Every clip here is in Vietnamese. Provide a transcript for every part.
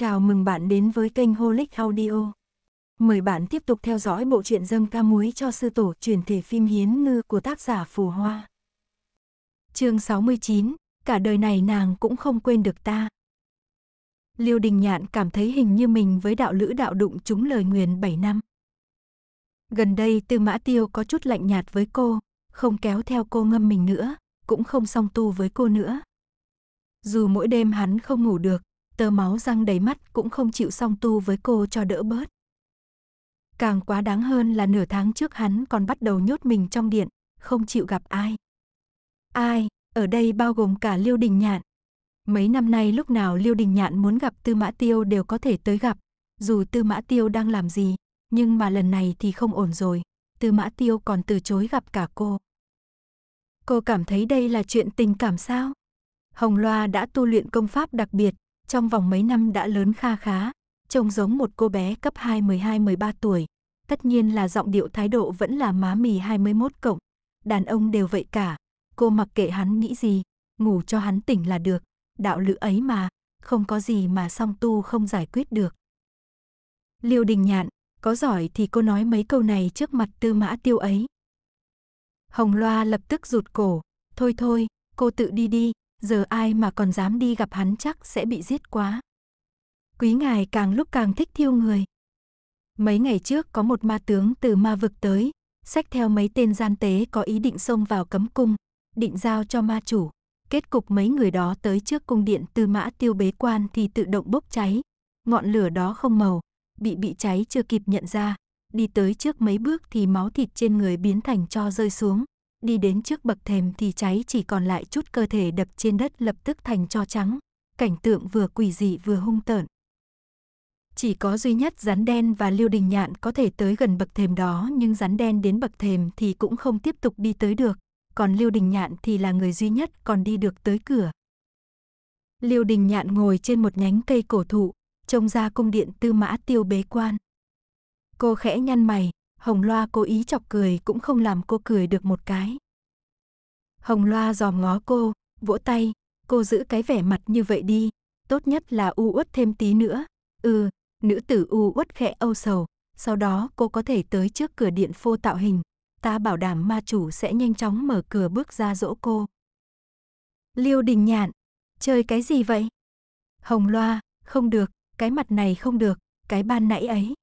Chào mừng bạn đến với kênh Holic Audio. Mời bạn tiếp tục theo dõi bộ truyện dâm ca muối cho sư tổ truyền thể phim Hiến Ngư của tác giả Phù Hoa. chương 69, cả đời này nàng cũng không quên được ta. Liêu Đình Nhạn cảm thấy hình như mình với đạo lữ đạo đụng chúng lời nguyền 7 năm. Gần đây Tư Mã Tiêu có chút lạnh nhạt với cô, không kéo theo cô ngâm mình nữa, cũng không song tu với cô nữa. Dù mỗi đêm hắn không ngủ được, tơ máu răng đầy mắt cũng không chịu song tu với cô cho đỡ bớt. Càng quá đáng hơn là nửa tháng trước hắn còn bắt đầu nhốt mình trong điện, không chịu gặp ai. Ai, ở đây bao gồm cả Liêu Đình Nhạn. Mấy năm nay lúc nào Liêu Đình Nhạn muốn gặp Tư Mã Tiêu đều có thể tới gặp, dù Tư Mã Tiêu đang làm gì, nhưng mà lần này thì không ổn rồi, Tư Mã Tiêu còn từ chối gặp cả cô. Cô cảm thấy đây là chuyện tình cảm sao? Hồng Loa đã tu luyện công pháp đặc biệt, trong vòng mấy năm đã lớn kha khá, trông giống một cô bé cấp 2 12-13 tuổi. Tất nhiên là giọng điệu thái độ vẫn là má mì 21 cộng. Đàn ông đều vậy cả, cô mặc kệ hắn nghĩ gì, ngủ cho hắn tỉnh là được, đạo lữ ấy mà, không có gì mà song tu không giải quyết được. Liêu Đình Nhạn, có giỏi thì cô nói mấy câu này trước mặt Tư Mã Tiêu ấy. Hồng Loa lập tức rụt cổ, thôi thôi, cô tự đi đi, giờ ai mà còn dám đi gặp hắn chắc sẽ bị giết quá. Quý ngài càng lúc càng thích thiêu người. Mấy ngày trước có một ma tướng từ ma vực tới, xách theo mấy tên gian tế có ý định xông vào cấm cung, định giao cho ma chủ. Kết cục mấy người đó tới trước cung điện tư mã tiêu bế quan thì tự động bốc cháy. Ngọn lửa đó không màu, bị bị cháy chưa kịp nhận ra. Đi tới trước mấy bước thì máu thịt trên người biến thành cho rơi xuống đi đến trước bậc thềm thì cháy chỉ còn lại chút cơ thể đập trên đất lập tức thành cho trắng, cảnh tượng vừa quỷ dị vừa hung tợn. Chỉ có duy nhất rắn đen và liêu đình nhạn có thể tới gần bậc thềm đó nhưng rắn đen đến bậc thềm thì cũng không tiếp tục đi tới được, còn liêu đình nhạn thì là người duy nhất còn đi được tới cửa. Liêu đình nhạn ngồi trên một nhánh cây cổ thụ, trông ra cung điện tư mã tiêu bế quan. Cô khẽ nhăn mày, Hồng Loa cố ý chọc cười cũng không làm cô cười được một cái. Hồng Loa giòm ngó cô, vỗ tay, cô giữ cái vẻ mặt như vậy đi, tốt nhất là u uất thêm tí nữa. Ừ, nữ tử u uất khẽ âu sầu, sau đó cô có thể tới trước cửa điện phô tạo hình, ta bảo đảm ma chủ sẽ nhanh chóng mở cửa bước ra dỗ cô. Liêu Đình Nhạn, chơi cái gì vậy? Hồng Loa, không được, cái mặt này không được, cái ban nãy ấy,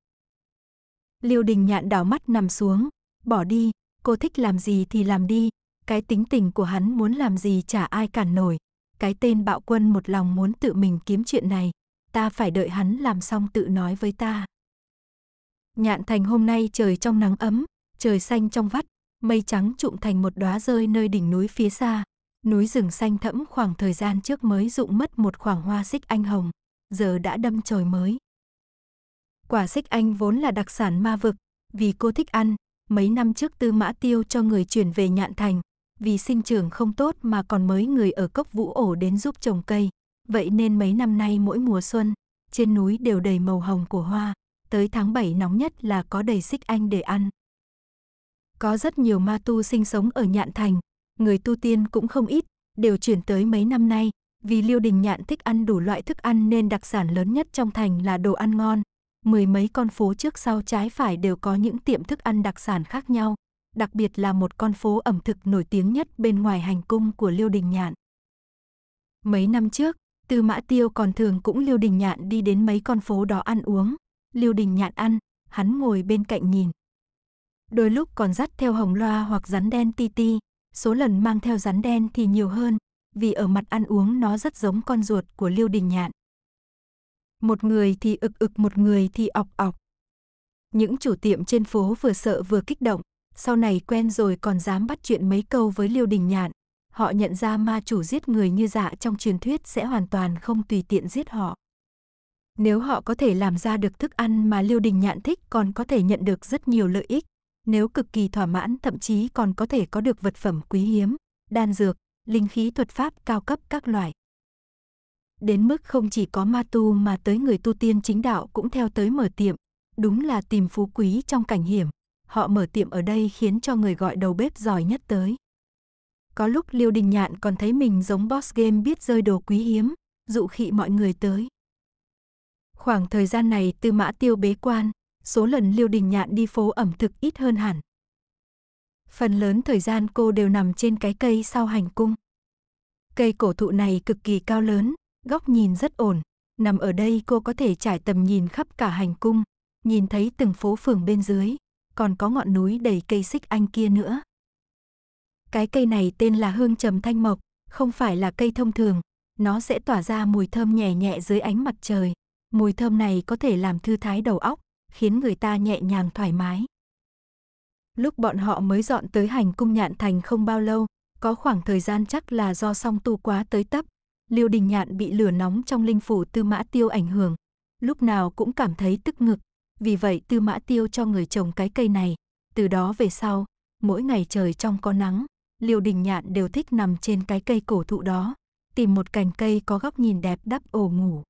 Liêu Đình Nhạn đảo mắt nằm xuống, bỏ đi, cô thích làm gì thì làm đi, cái tính tình của hắn muốn làm gì chả ai cản nổi. Cái tên bạo quân một lòng muốn tự mình kiếm chuyện này, ta phải đợi hắn làm xong tự nói với ta. Nhạn thành hôm nay trời trong nắng ấm, trời xanh trong vắt, mây trắng trụm thành một đóa rơi nơi đỉnh núi phía xa. Núi rừng xanh thẫm khoảng thời gian trước mới rụng mất một khoảng hoa xích anh hồng, giờ đã đâm trời mới. Quả xích anh vốn là đặc sản ma vực, vì cô thích ăn, mấy năm trước Tư Mã Tiêu cho người chuyển về Nhạn Thành, vì sinh trưởng không tốt mà còn mới người ở cốc Vũ Ổ đến giúp trồng cây. Vậy nên mấy năm nay mỗi mùa xuân, trên núi đều đầy màu hồng của hoa, tới tháng 7 nóng nhất là có đầy xích anh để ăn. Có rất nhiều ma tu sinh sống ở Nhạn Thành, người tu tiên cũng không ít, đều chuyển tới mấy năm nay, vì Liêu Đình Nhạn thích ăn đủ loại thức ăn nên đặc sản lớn nhất trong thành là đồ ăn ngon, mười mấy con phố trước sau trái phải đều có những tiệm thức ăn đặc sản khác nhau, đặc biệt là một con phố ẩm thực nổi tiếng nhất bên ngoài hành cung của Liêu Đình Nhạn. Mấy năm trước, Tư Mã Tiêu còn thường cũng Liêu Đình Nhạn đi đến mấy con phố đó ăn uống. Liêu Đình Nhạn ăn, hắn ngồi bên cạnh nhìn. Đôi lúc còn dắt theo hồng loa hoặc rắn đen ti ti, số lần mang theo rắn đen thì nhiều hơn, vì ở mặt ăn uống nó rất giống con ruột của Liêu Đình Nhạn một người thì ực ực một người thì ọc ọc. Những chủ tiệm trên phố vừa sợ vừa kích động, sau này quen rồi còn dám bắt chuyện mấy câu với Liêu Đình Nhạn. Họ nhận ra ma chủ giết người như dạ trong truyền thuyết sẽ hoàn toàn không tùy tiện giết họ. Nếu họ có thể làm ra được thức ăn mà Liêu Đình Nhạn thích còn có thể nhận được rất nhiều lợi ích. Nếu cực kỳ thỏa mãn thậm chí còn có thể có được vật phẩm quý hiếm, đan dược, linh khí thuật pháp cao cấp các loại đến mức không chỉ có ma tu mà tới người tu tiên chính đạo cũng theo tới mở tiệm, đúng là tìm phú quý trong cảnh hiểm. Họ mở tiệm ở đây khiến cho người gọi đầu bếp giỏi nhất tới. Có lúc Liêu Đình Nhạn còn thấy mình giống boss game biết rơi đồ quý hiếm, dụ khị mọi người tới. Khoảng thời gian này Tư Mã Tiêu bế quan, số lần Liêu Đình Nhạn đi phố ẩm thực ít hơn hẳn. Phần lớn thời gian cô đều nằm trên cái cây sau hành cung. Cây cổ thụ này cực kỳ cao lớn, góc nhìn rất ổn. Nằm ở đây cô có thể trải tầm nhìn khắp cả hành cung, nhìn thấy từng phố phường bên dưới, còn có ngọn núi đầy cây xích anh kia nữa. Cái cây này tên là hương trầm thanh mộc, không phải là cây thông thường, nó sẽ tỏa ra mùi thơm nhẹ nhẹ dưới ánh mặt trời. Mùi thơm này có thể làm thư thái đầu óc, khiến người ta nhẹ nhàng thoải mái. Lúc bọn họ mới dọn tới hành cung nhạn thành không bao lâu, có khoảng thời gian chắc là do song tu quá tới tấp, Liêu Đình Nhạn bị lửa nóng trong linh phủ Tư Mã Tiêu ảnh hưởng, lúc nào cũng cảm thấy tức ngực, vì vậy Tư Mã Tiêu cho người trồng cái cây này, từ đó về sau, mỗi ngày trời trong có nắng, Liêu Đình Nhạn đều thích nằm trên cái cây cổ thụ đó, tìm một cành cây có góc nhìn đẹp đắp ổ ngủ.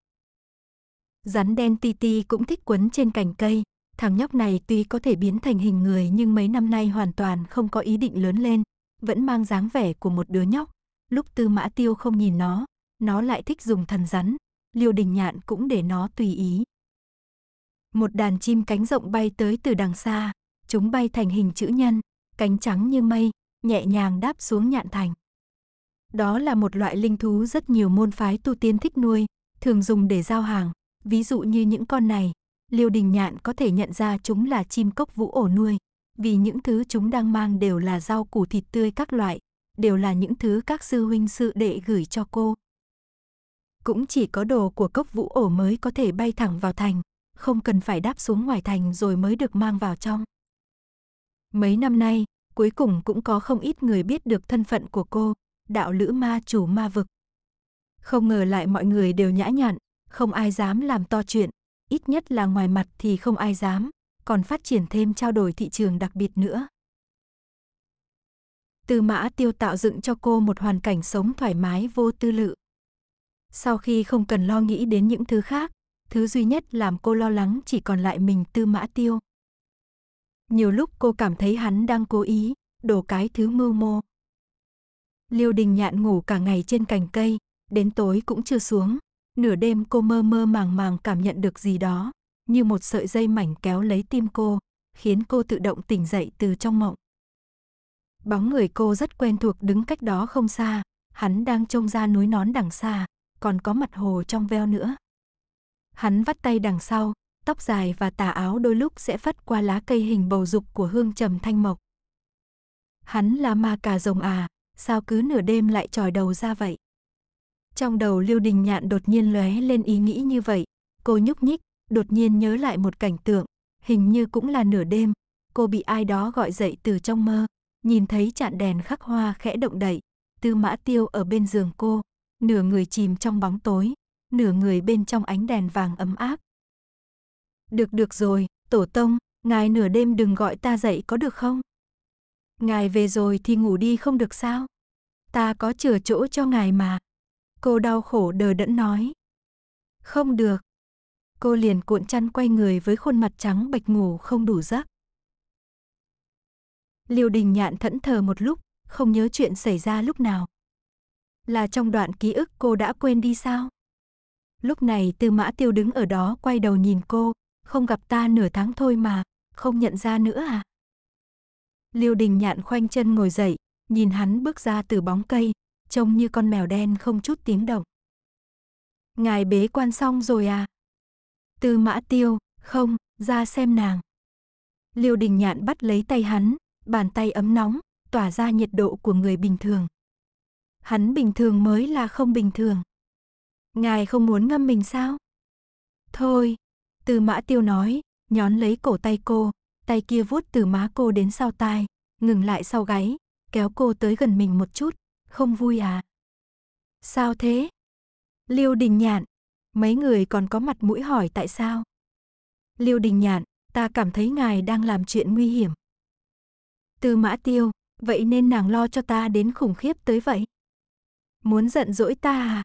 Rắn đen ti ti cũng thích quấn trên cành cây, thằng nhóc này tuy có thể biến thành hình người nhưng mấy năm nay hoàn toàn không có ý định lớn lên, vẫn mang dáng vẻ của một đứa nhóc. Lúc Tư Mã Tiêu không nhìn nó, nó lại thích dùng thần rắn, liêu đình nhạn cũng để nó tùy ý. Một đàn chim cánh rộng bay tới từ đằng xa, chúng bay thành hình chữ nhân, cánh trắng như mây, nhẹ nhàng đáp xuống nhạn thành. Đó là một loại linh thú rất nhiều môn phái tu tiên thích nuôi, thường dùng để giao hàng, ví dụ như những con này, Liêu Đình Nhạn có thể nhận ra chúng là chim cốc vũ ổ nuôi, vì những thứ chúng đang mang đều là rau củ thịt tươi các loại, đều là những thứ các sư huynh sư đệ gửi cho cô cũng chỉ có đồ của cốc vũ ổ mới có thể bay thẳng vào thành, không cần phải đáp xuống ngoài thành rồi mới được mang vào trong. Mấy năm nay, cuối cùng cũng có không ít người biết được thân phận của cô, đạo lữ ma chủ ma vực. Không ngờ lại mọi người đều nhã nhặn, không ai dám làm to chuyện, ít nhất là ngoài mặt thì không ai dám, còn phát triển thêm trao đổi thị trường đặc biệt nữa. Tư mã tiêu tạo dựng cho cô một hoàn cảnh sống thoải mái vô tư lự. Sau khi không cần lo nghĩ đến những thứ khác, thứ duy nhất làm cô lo lắng chỉ còn lại mình tư mã tiêu. Nhiều lúc cô cảm thấy hắn đang cố ý, đổ cái thứ mưu mô. Liêu đình nhạn ngủ cả ngày trên cành cây, đến tối cũng chưa xuống. Nửa đêm cô mơ mơ màng màng cảm nhận được gì đó, như một sợi dây mảnh kéo lấy tim cô, khiến cô tự động tỉnh dậy từ trong mộng. Bóng người cô rất quen thuộc đứng cách đó không xa, hắn đang trông ra núi nón đằng xa, còn có mặt hồ trong veo nữa. Hắn vắt tay đằng sau, tóc dài và tà áo đôi lúc sẽ phất qua lá cây hình bầu dục của hương trầm thanh mộc. Hắn là ma cà rồng à, sao cứ nửa đêm lại tròi đầu ra vậy? Trong đầu liêu Đình Nhạn đột nhiên lóe lên ý nghĩ như vậy, cô nhúc nhích, đột nhiên nhớ lại một cảnh tượng, hình như cũng là nửa đêm, cô bị ai đó gọi dậy từ trong mơ, nhìn thấy chạn đèn khắc hoa khẽ động đậy, Tư Mã Tiêu ở bên giường cô, nửa người chìm trong bóng tối, nửa người bên trong ánh đèn vàng ấm áp. Được được rồi, tổ tông, ngài nửa đêm đừng gọi ta dậy có được không? Ngài về rồi thì ngủ đi không được sao? Ta có chừa chỗ cho ngài mà. Cô đau khổ đờ đẫn nói. Không được. Cô liền cuộn chăn quay người với khuôn mặt trắng bạch ngủ không đủ giấc. Liêu đình nhạn thẫn thờ một lúc, không nhớ chuyện xảy ra lúc nào. Là trong đoạn ký ức cô đã quên đi sao? Lúc này Tư Mã Tiêu đứng ở đó quay đầu nhìn cô, không gặp ta nửa tháng thôi mà, không nhận ra nữa à? Liêu Đình Nhạn khoanh chân ngồi dậy, nhìn hắn bước ra từ bóng cây, trông như con mèo đen không chút tiếng động. Ngài bế quan xong rồi à? Tư Mã Tiêu, không, ra xem nàng. Liêu Đình Nhạn bắt lấy tay hắn, bàn tay ấm nóng, tỏa ra nhiệt độ của người bình thường hắn bình thường mới là không bình thường. Ngài không muốn ngâm mình sao? Thôi, từ mã tiêu nói, nhón lấy cổ tay cô, tay kia vuốt từ má cô đến sau tai, ngừng lại sau gáy, kéo cô tới gần mình một chút, không vui à? Sao thế? Liêu đình nhạn, mấy người còn có mặt mũi hỏi tại sao? Liêu đình nhạn, ta cảm thấy ngài đang làm chuyện nguy hiểm. Từ mã tiêu, vậy nên nàng lo cho ta đến khủng khiếp tới vậy. Muốn giận dỗi ta à?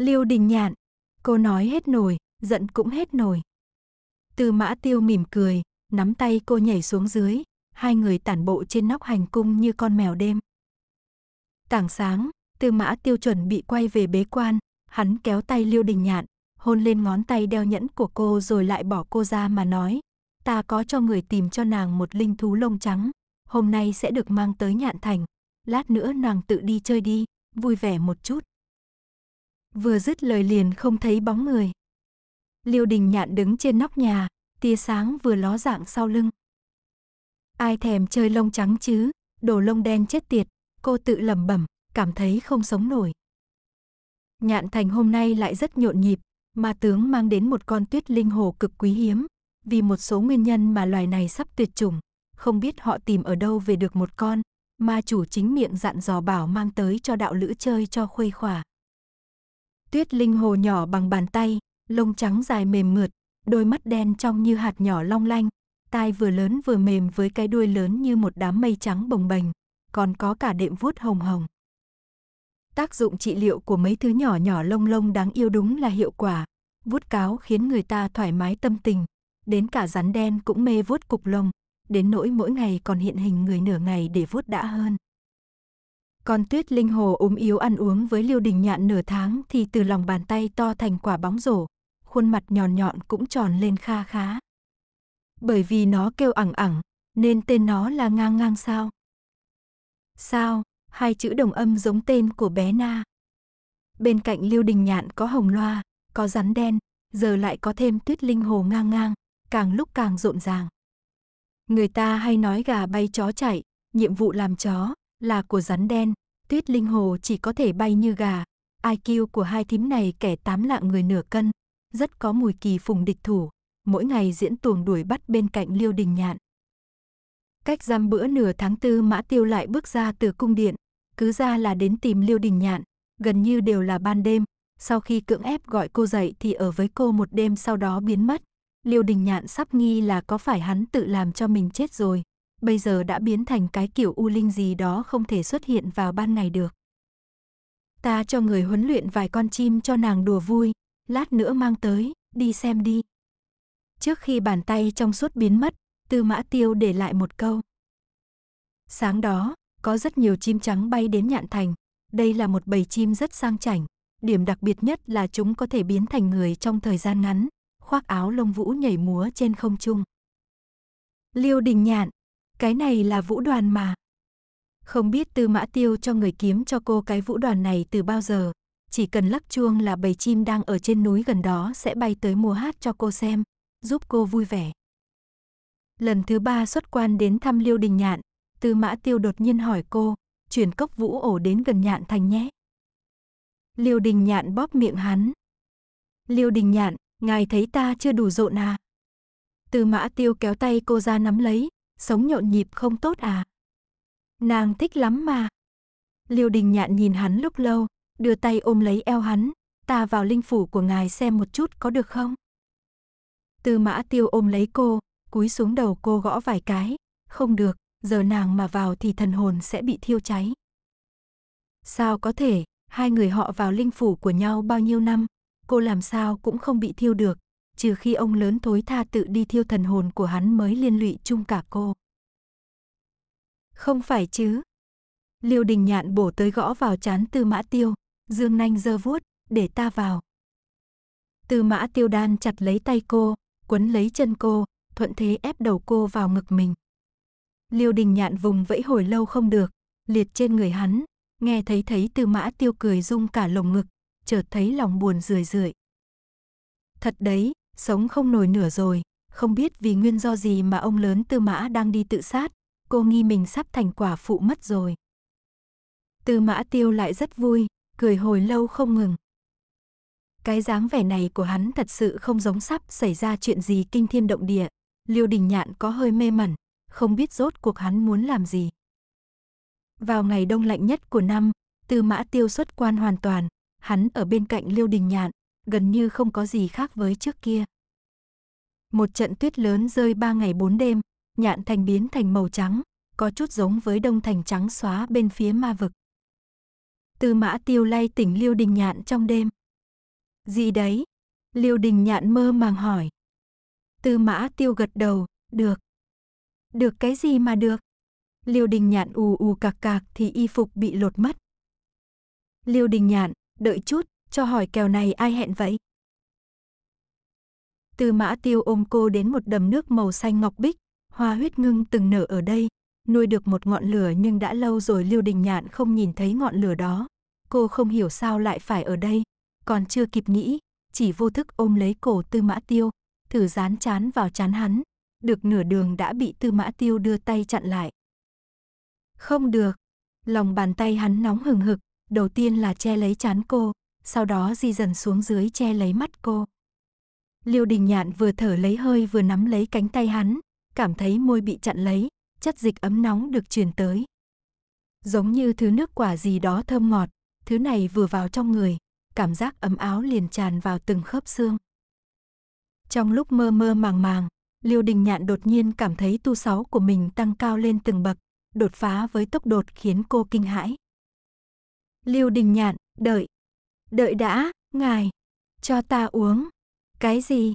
Lưu Đình Nhạn, cô nói hết nổi, giận cũng hết nổi. Từ mã tiêu mỉm cười, nắm tay cô nhảy xuống dưới, hai người tản bộ trên nóc hành cung như con mèo đêm. Tảng sáng, từ mã tiêu chuẩn bị quay về bế quan, hắn kéo tay liêu Đình Nhạn, hôn lên ngón tay đeo nhẫn của cô rồi lại bỏ cô ra mà nói, ta có cho người tìm cho nàng một linh thú lông trắng, hôm nay sẽ được mang tới nhạn thành, lát nữa nàng tự đi chơi đi vui vẻ một chút. Vừa dứt lời liền không thấy bóng người. Liêu đình nhạn đứng trên nóc nhà, tia sáng vừa ló dạng sau lưng. Ai thèm chơi lông trắng chứ, đồ lông đen chết tiệt, cô tự lẩm bẩm, cảm thấy không sống nổi. Nhạn thành hôm nay lại rất nhộn nhịp, ma tướng mang đến một con tuyết linh hồ cực quý hiếm, vì một số nguyên nhân mà loài này sắp tuyệt chủng, không biết họ tìm ở đâu về được một con, ma chủ chính miệng dặn dò bảo mang tới cho đạo lữ chơi cho khuây khỏa. Tuyết linh hồ nhỏ bằng bàn tay, lông trắng dài mềm mượt, đôi mắt đen trong như hạt nhỏ long lanh, tai vừa lớn vừa mềm với cái đuôi lớn như một đám mây trắng bồng bềnh, còn có cả đệm vuốt hồng hồng. Tác dụng trị liệu của mấy thứ nhỏ nhỏ lông lông đáng yêu đúng là hiệu quả, vuốt cáo khiến người ta thoải mái tâm tình, đến cả rắn đen cũng mê vuốt cục lông đến nỗi mỗi ngày còn hiện hình người nửa ngày để vuốt đã hơn. Con tuyết linh hồ ốm yếu ăn uống với liêu đình nhạn nửa tháng thì từ lòng bàn tay to thành quả bóng rổ, khuôn mặt nhòn nhọn cũng tròn lên kha khá. Bởi vì nó kêu ẳng ẳng, nên tên nó là ngang ngang sao. Sao, hai chữ đồng âm giống tên của bé Na. Bên cạnh liêu đình nhạn có hồng loa, có rắn đen, giờ lại có thêm tuyết linh hồ ngang ngang, càng lúc càng rộn ràng. Người ta hay nói gà bay chó chạy, nhiệm vụ làm chó là của rắn đen, tuyết linh hồ chỉ có thể bay như gà. IQ của hai thím này kẻ tám lạng người nửa cân, rất có mùi kỳ phùng địch thủ, mỗi ngày diễn tuồng đuổi bắt bên cạnh liêu đình nhạn. Cách giam bữa nửa tháng tư Mã Tiêu lại bước ra từ cung điện, cứ ra là đến tìm liêu đình nhạn, gần như đều là ban đêm, sau khi cưỡng ép gọi cô dậy thì ở với cô một đêm sau đó biến mất. Liêu Đình Nhạn sắp nghi là có phải hắn tự làm cho mình chết rồi, bây giờ đã biến thành cái kiểu u linh gì đó không thể xuất hiện vào ban ngày được. Ta cho người huấn luyện vài con chim cho nàng đùa vui, lát nữa mang tới, đi xem đi. Trước khi bàn tay trong suốt biến mất, Tư Mã Tiêu để lại một câu. Sáng đó, có rất nhiều chim trắng bay đến Nhạn Thành. Đây là một bầy chim rất sang chảnh, điểm đặc biệt nhất là chúng có thể biến thành người trong thời gian ngắn, khoác áo lông vũ nhảy múa trên không trung. Liêu Đình Nhạn, cái này là vũ đoàn mà. Không biết Tư Mã Tiêu cho người kiếm cho cô cái vũ đoàn này từ bao giờ, chỉ cần lắc chuông là bầy chim đang ở trên núi gần đó sẽ bay tới mùa hát cho cô xem, giúp cô vui vẻ. Lần thứ ba xuất quan đến thăm Liêu Đình Nhạn, Tư Mã Tiêu đột nhiên hỏi cô, chuyển cốc vũ ổ đến gần Nhạn Thành nhé. Liêu Đình Nhạn bóp miệng hắn. Liêu Đình Nhạn, ngài thấy ta chưa đủ rộn à? Tư mã tiêu kéo tay cô ra nắm lấy, sống nhộn nhịp không tốt à? Nàng thích lắm mà. Liêu đình nhạn nhìn hắn lúc lâu, đưa tay ôm lấy eo hắn, ta vào linh phủ của ngài xem một chút có được không? Tư mã tiêu ôm lấy cô, cúi xuống đầu cô gõ vài cái, không được, giờ nàng mà vào thì thần hồn sẽ bị thiêu cháy. Sao có thể, hai người họ vào linh phủ của nhau bao nhiêu năm, cô làm sao cũng không bị thiêu được, trừ khi ông lớn thối tha tự đi thiêu thần hồn của hắn mới liên lụy chung cả cô. Không phải chứ. Liêu đình nhạn bổ tới gõ vào chán tư mã tiêu, dương nanh giơ vuốt, để ta vào. Tư mã tiêu đan chặt lấy tay cô, quấn lấy chân cô, thuận thế ép đầu cô vào ngực mình. Liêu đình nhạn vùng vẫy hồi lâu không được, liệt trên người hắn, nghe thấy thấy tư mã tiêu cười rung cả lồng ngực, chợt thấy lòng buồn rười rượi. Thật đấy, sống không nổi nửa rồi, không biết vì nguyên do gì mà ông lớn Tư Mã đang đi tự sát, cô nghi mình sắp thành quả phụ mất rồi. Tư Mã Tiêu lại rất vui, cười hồi lâu không ngừng. Cái dáng vẻ này của hắn thật sự không giống sắp xảy ra chuyện gì kinh thiên động địa. Liêu Đình Nhạn có hơi mê mẩn, không biết rốt cuộc hắn muốn làm gì. Vào ngày đông lạnh nhất của năm, Tư Mã Tiêu xuất quan hoàn toàn, hắn ở bên cạnh Liêu Đình Nhạn, gần như không có gì khác với trước kia. Một trận tuyết lớn rơi ba ngày bốn đêm, nhạn thành biến thành màu trắng, có chút giống với đông thành trắng xóa bên phía ma vực. Tư mã tiêu lay tỉnh Liêu Đình Nhạn trong đêm. Gì đấy? Liêu Đình Nhạn mơ màng hỏi. Tư mã tiêu gật đầu, được. Được cái gì mà được? Liêu Đình Nhạn ù ù cạc cạc thì y phục bị lột mất. Liêu Đình Nhạn, đợi chút, cho hỏi kèo này ai hẹn vậy? Từ mã tiêu ôm cô đến một đầm nước màu xanh ngọc bích, hoa huyết ngưng từng nở ở đây, nuôi được một ngọn lửa nhưng đã lâu rồi Lưu Đình Nhạn không nhìn thấy ngọn lửa đó. Cô không hiểu sao lại phải ở đây, còn chưa kịp nghĩ, chỉ vô thức ôm lấy cổ Tư Mã Tiêu, thử dán chán vào chán hắn, được nửa đường đã bị Tư Mã Tiêu đưa tay chặn lại. Không được, lòng bàn tay hắn nóng hừng hực, đầu tiên là che lấy chán cô, sau đó di dần xuống dưới che lấy mắt cô. Liêu Đình Nhạn vừa thở lấy hơi vừa nắm lấy cánh tay hắn, cảm thấy môi bị chặn lấy, chất dịch ấm nóng được truyền tới. Giống như thứ nước quả gì đó thơm ngọt, thứ này vừa vào trong người, cảm giác ấm áo liền tràn vào từng khớp xương. Trong lúc mơ mơ màng màng, Liêu Đình Nhạn đột nhiên cảm thấy tu sáu của mình tăng cao lên từng bậc, đột phá với tốc đột khiến cô kinh hãi. Lưu Đình Nhạn, đợi. Đợi đã, ngài. Cho ta uống. Cái gì?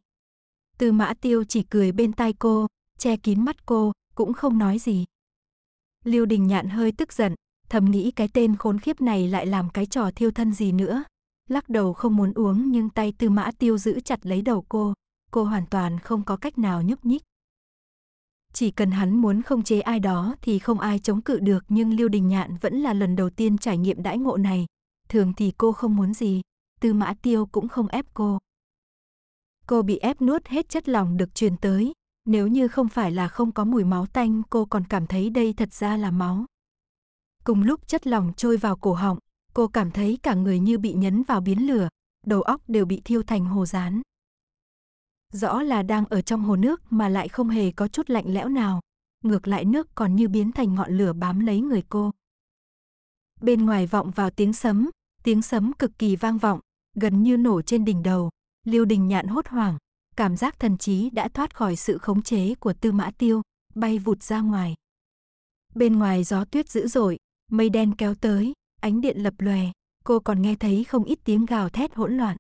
Tư mã tiêu chỉ cười bên tai cô, che kín mắt cô, cũng không nói gì. Lưu Đình Nhạn hơi tức giận, thầm nghĩ cái tên khốn khiếp này lại làm cái trò thiêu thân gì nữa. Lắc đầu không muốn uống nhưng tay tư mã tiêu giữ chặt lấy đầu cô, cô hoàn toàn không có cách nào nhúc nhích chỉ cần hắn muốn không chế ai đó thì không ai chống cự được nhưng lưu Đình Nhạn vẫn là lần đầu tiên trải nghiệm đãi ngộ này, thường thì cô không muốn gì, Tư Mã Tiêu cũng không ép cô. Cô bị ép nuốt hết chất lòng được truyền tới, nếu như không phải là không có mùi máu tanh cô còn cảm thấy đây thật ra là máu. Cùng lúc chất lòng trôi vào cổ họng, cô cảm thấy cả người như bị nhấn vào biến lửa, đầu óc đều bị thiêu thành hồ rán rõ là đang ở trong hồ nước mà lại không hề có chút lạnh lẽo nào. Ngược lại nước còn như biến thành ngọn lửa bám lấy người cô. Bên ngoài vọng vào tiếng sấm, tiếng sấm cực kỳ vang vọng, gần như nổ trên đỉnh đầu. Liêu đình nhạn hốt hoảng, cảm giác thần trí đã thoát khỏi sự khống chế của tư mã tiêu, bay vụt ra ngoài. Bên ngoài gió tuyết dữ dội, mây đen kéo tới, ánh điện lập lòe, cô còn nghe thấy không ít tiếng gào thét hỗn loạn.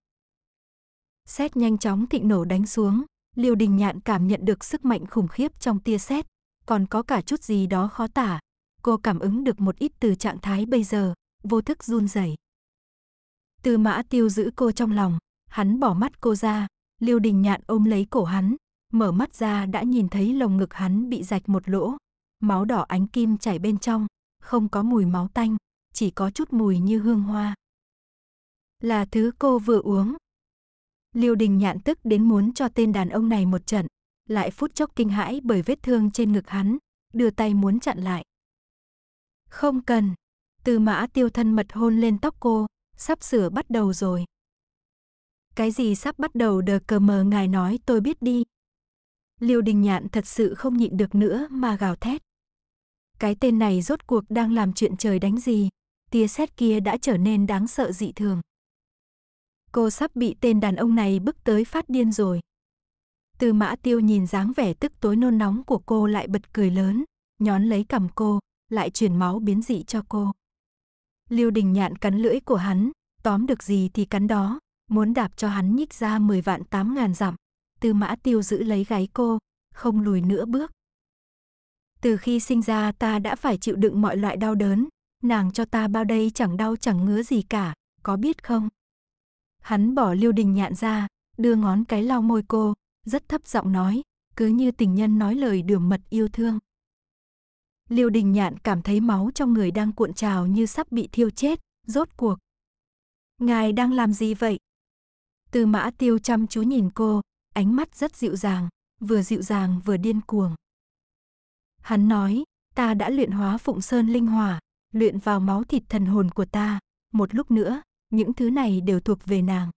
Xét nhanh chóng thịnh nổ đánh xuống, Liêu Đình Nhạn cảm nhận được sức mạnh khủng khiếp trong tia sét, còn có cả chút gì đó khó tả. Cô cảm ứng được một ít từ trạng thái bây giờ, vô thức run rẩy. Tư Mã Tiêu giữ cô trong lòng, hắn bỏ mắt cô ra, Liêu Đình Nhạn ôm lấy cổ hắn, mở mắt ra đã nhìn thấy lồng ngực hắn bị rạch một lỗ, máu đỏ ánh kim chảy bên trong, không có mùi máu tanh, chỉ có chút mùi như hương hoa. Là thứ cô vừa uống, Liêu Đình Nhạn tức đến muốn cho tên đàn ông này một trận, lại phút chốc kinh hãi bởi vết thương trên ngực hắn, đưa tay muốn chặn lại. Không cần, Tư Mã Tiêu thân mật hôn lên tóc cô, sắp sửa bắt đầu rồi. Cái gì sắp bắt đầu đờ cờ mờ ngài nói tôi biết đi. Liêu Đình Nhạn thật sự không nhịn được nữa mà gào thét. Cái tên này rốt cuộc đang làm chuyện trời đánh gì, tia sét kia đã trở nên đáng sợ dị thường. Cô sắp bị tên đàn ông này bức tới phát điên rồi. Tư mã tiêu nhìn dáng vẻ tức tối nôn nóng của cô lại bật cười lớn, nhón lấy cầm cô, lại chuyển máu biến dị cho cô. Lưu đình nhạn cắn lưỡi của hắn, tóm được gì thì cắn đó, muốn đạp cho hắn nhích ra 10 vạn 8 ngàn dặm. Tư mã tiêu giữ lấy gáy cô, không lùi nữa bước. Từ khi sinh ra ta đã phải chịu đựng mọi loại đau đớn, nàng cho ta bao đây chẳng đau chẳng ngứa gì cả, có biết không? Hắn bỏ liêu Đình Nhạn ra, đưa ngón cái lau môi cô, rất thấp giọng nói, cứ như tình nhân nói lời đường mật yêu thương. Liêu Đình Nhạn cảm thấy máu trong người đang cuộn trào như sắp bị thiêu chết, rốt cuộc. Ngài đang làm gì vậy? Tư mã tiêu chăm chú nhìn cô, ánh mắt rất dịu dàng, vừa dịu dàng vừa điên cuồng. Hắn nói, ta đã luyện hóa phụng sơn linh hỏa, luyện vào máu thịt thần hồn của ta, một lúc nữa, những thứ này đều thuộc về nàng.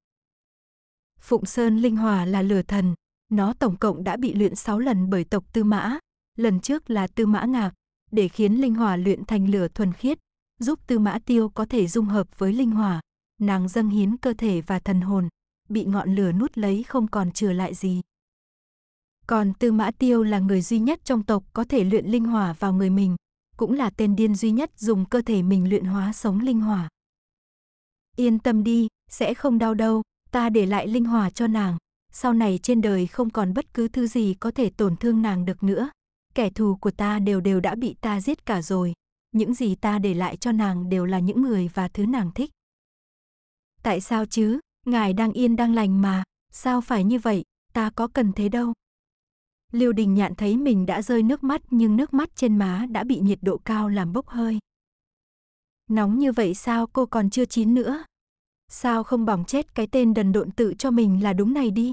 Phụng Sơn Linh Hòa là lửa thần, nó tổng cộng đã bị luyện 6 lần bởi tộc Tư Mã, lần trước là Tư Mã Ngạc, để khiến Linh Hòa luyện thành lửa thuần khiết, giúp Tư Mã Tiêu có thể dung hợp với Linh Hòa, nàng dâng hiến cơ thể và thần hồn, bị ngọn lửa nuốt lấy không còn chừa lại gì. Còn Tư Mã Tiêu là người duy nhất trong tộc có thể luyện linh hòa vào người mình, cũng là tên điên duy nhất dùng cơ thể mình luyện hóa sống linh hòa Yên tâm đi, sẽ không đau đâu, ta để lại linh hỏa cho nàng. Sau này trên đời không còn bất cứ thứ gì có thể tổn thương nàng được nữa. Kẻ thù của ta đều đều đã bị ta giết cả rồi. Những gì ta để lại cho nàng đều là những người và thứ nàng thích. Tại sao chứ, ngài đang yên đang lành mà, sao phải như vậy, ta có cần thế đâu. Liêu đình nhạn thấy mình đã rơi nước mắt nhưng nước mắt trên má đã bị nhiệt độ cao làm bốc hơi. Nóng như vậy sao cô còn chưa chín nữa? Sao không bỏng chết cái tên đần độn tự cho mình là đúng này đi?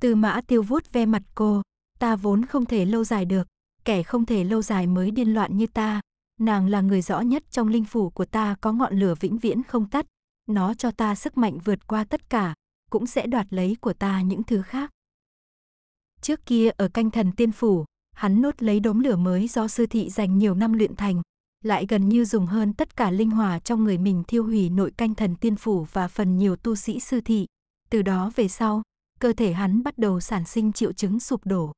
Tư mã tiêu vuốt ve mặt cô, ta vốn không thể lâu dài được, kẻ không thể lâu dài mới điên loạn như ta. Nàng là người rõ nhất trong linh phủ của ta có ngọn lửa vĩnh viễn không tắt. Nó cho ta sức mạnh vượt qua tất cả, cũng sẽ đoạt lấy của ta những thứ khác. Trước kia ở canh thần tiên phủ, hắn nốt lấy đốm lửa mới do sư thị dành nhiều năm luyện thành, lại gần như dùng hơn tất cả linh hỏa trong người mình thiêu hủy nội canh thần tiên phủ và phần nhiều tu sĩ sư thị. Từ đó về sau, cơ thể hắn bắt đầu sản sinh triệu chứng sụp đổ.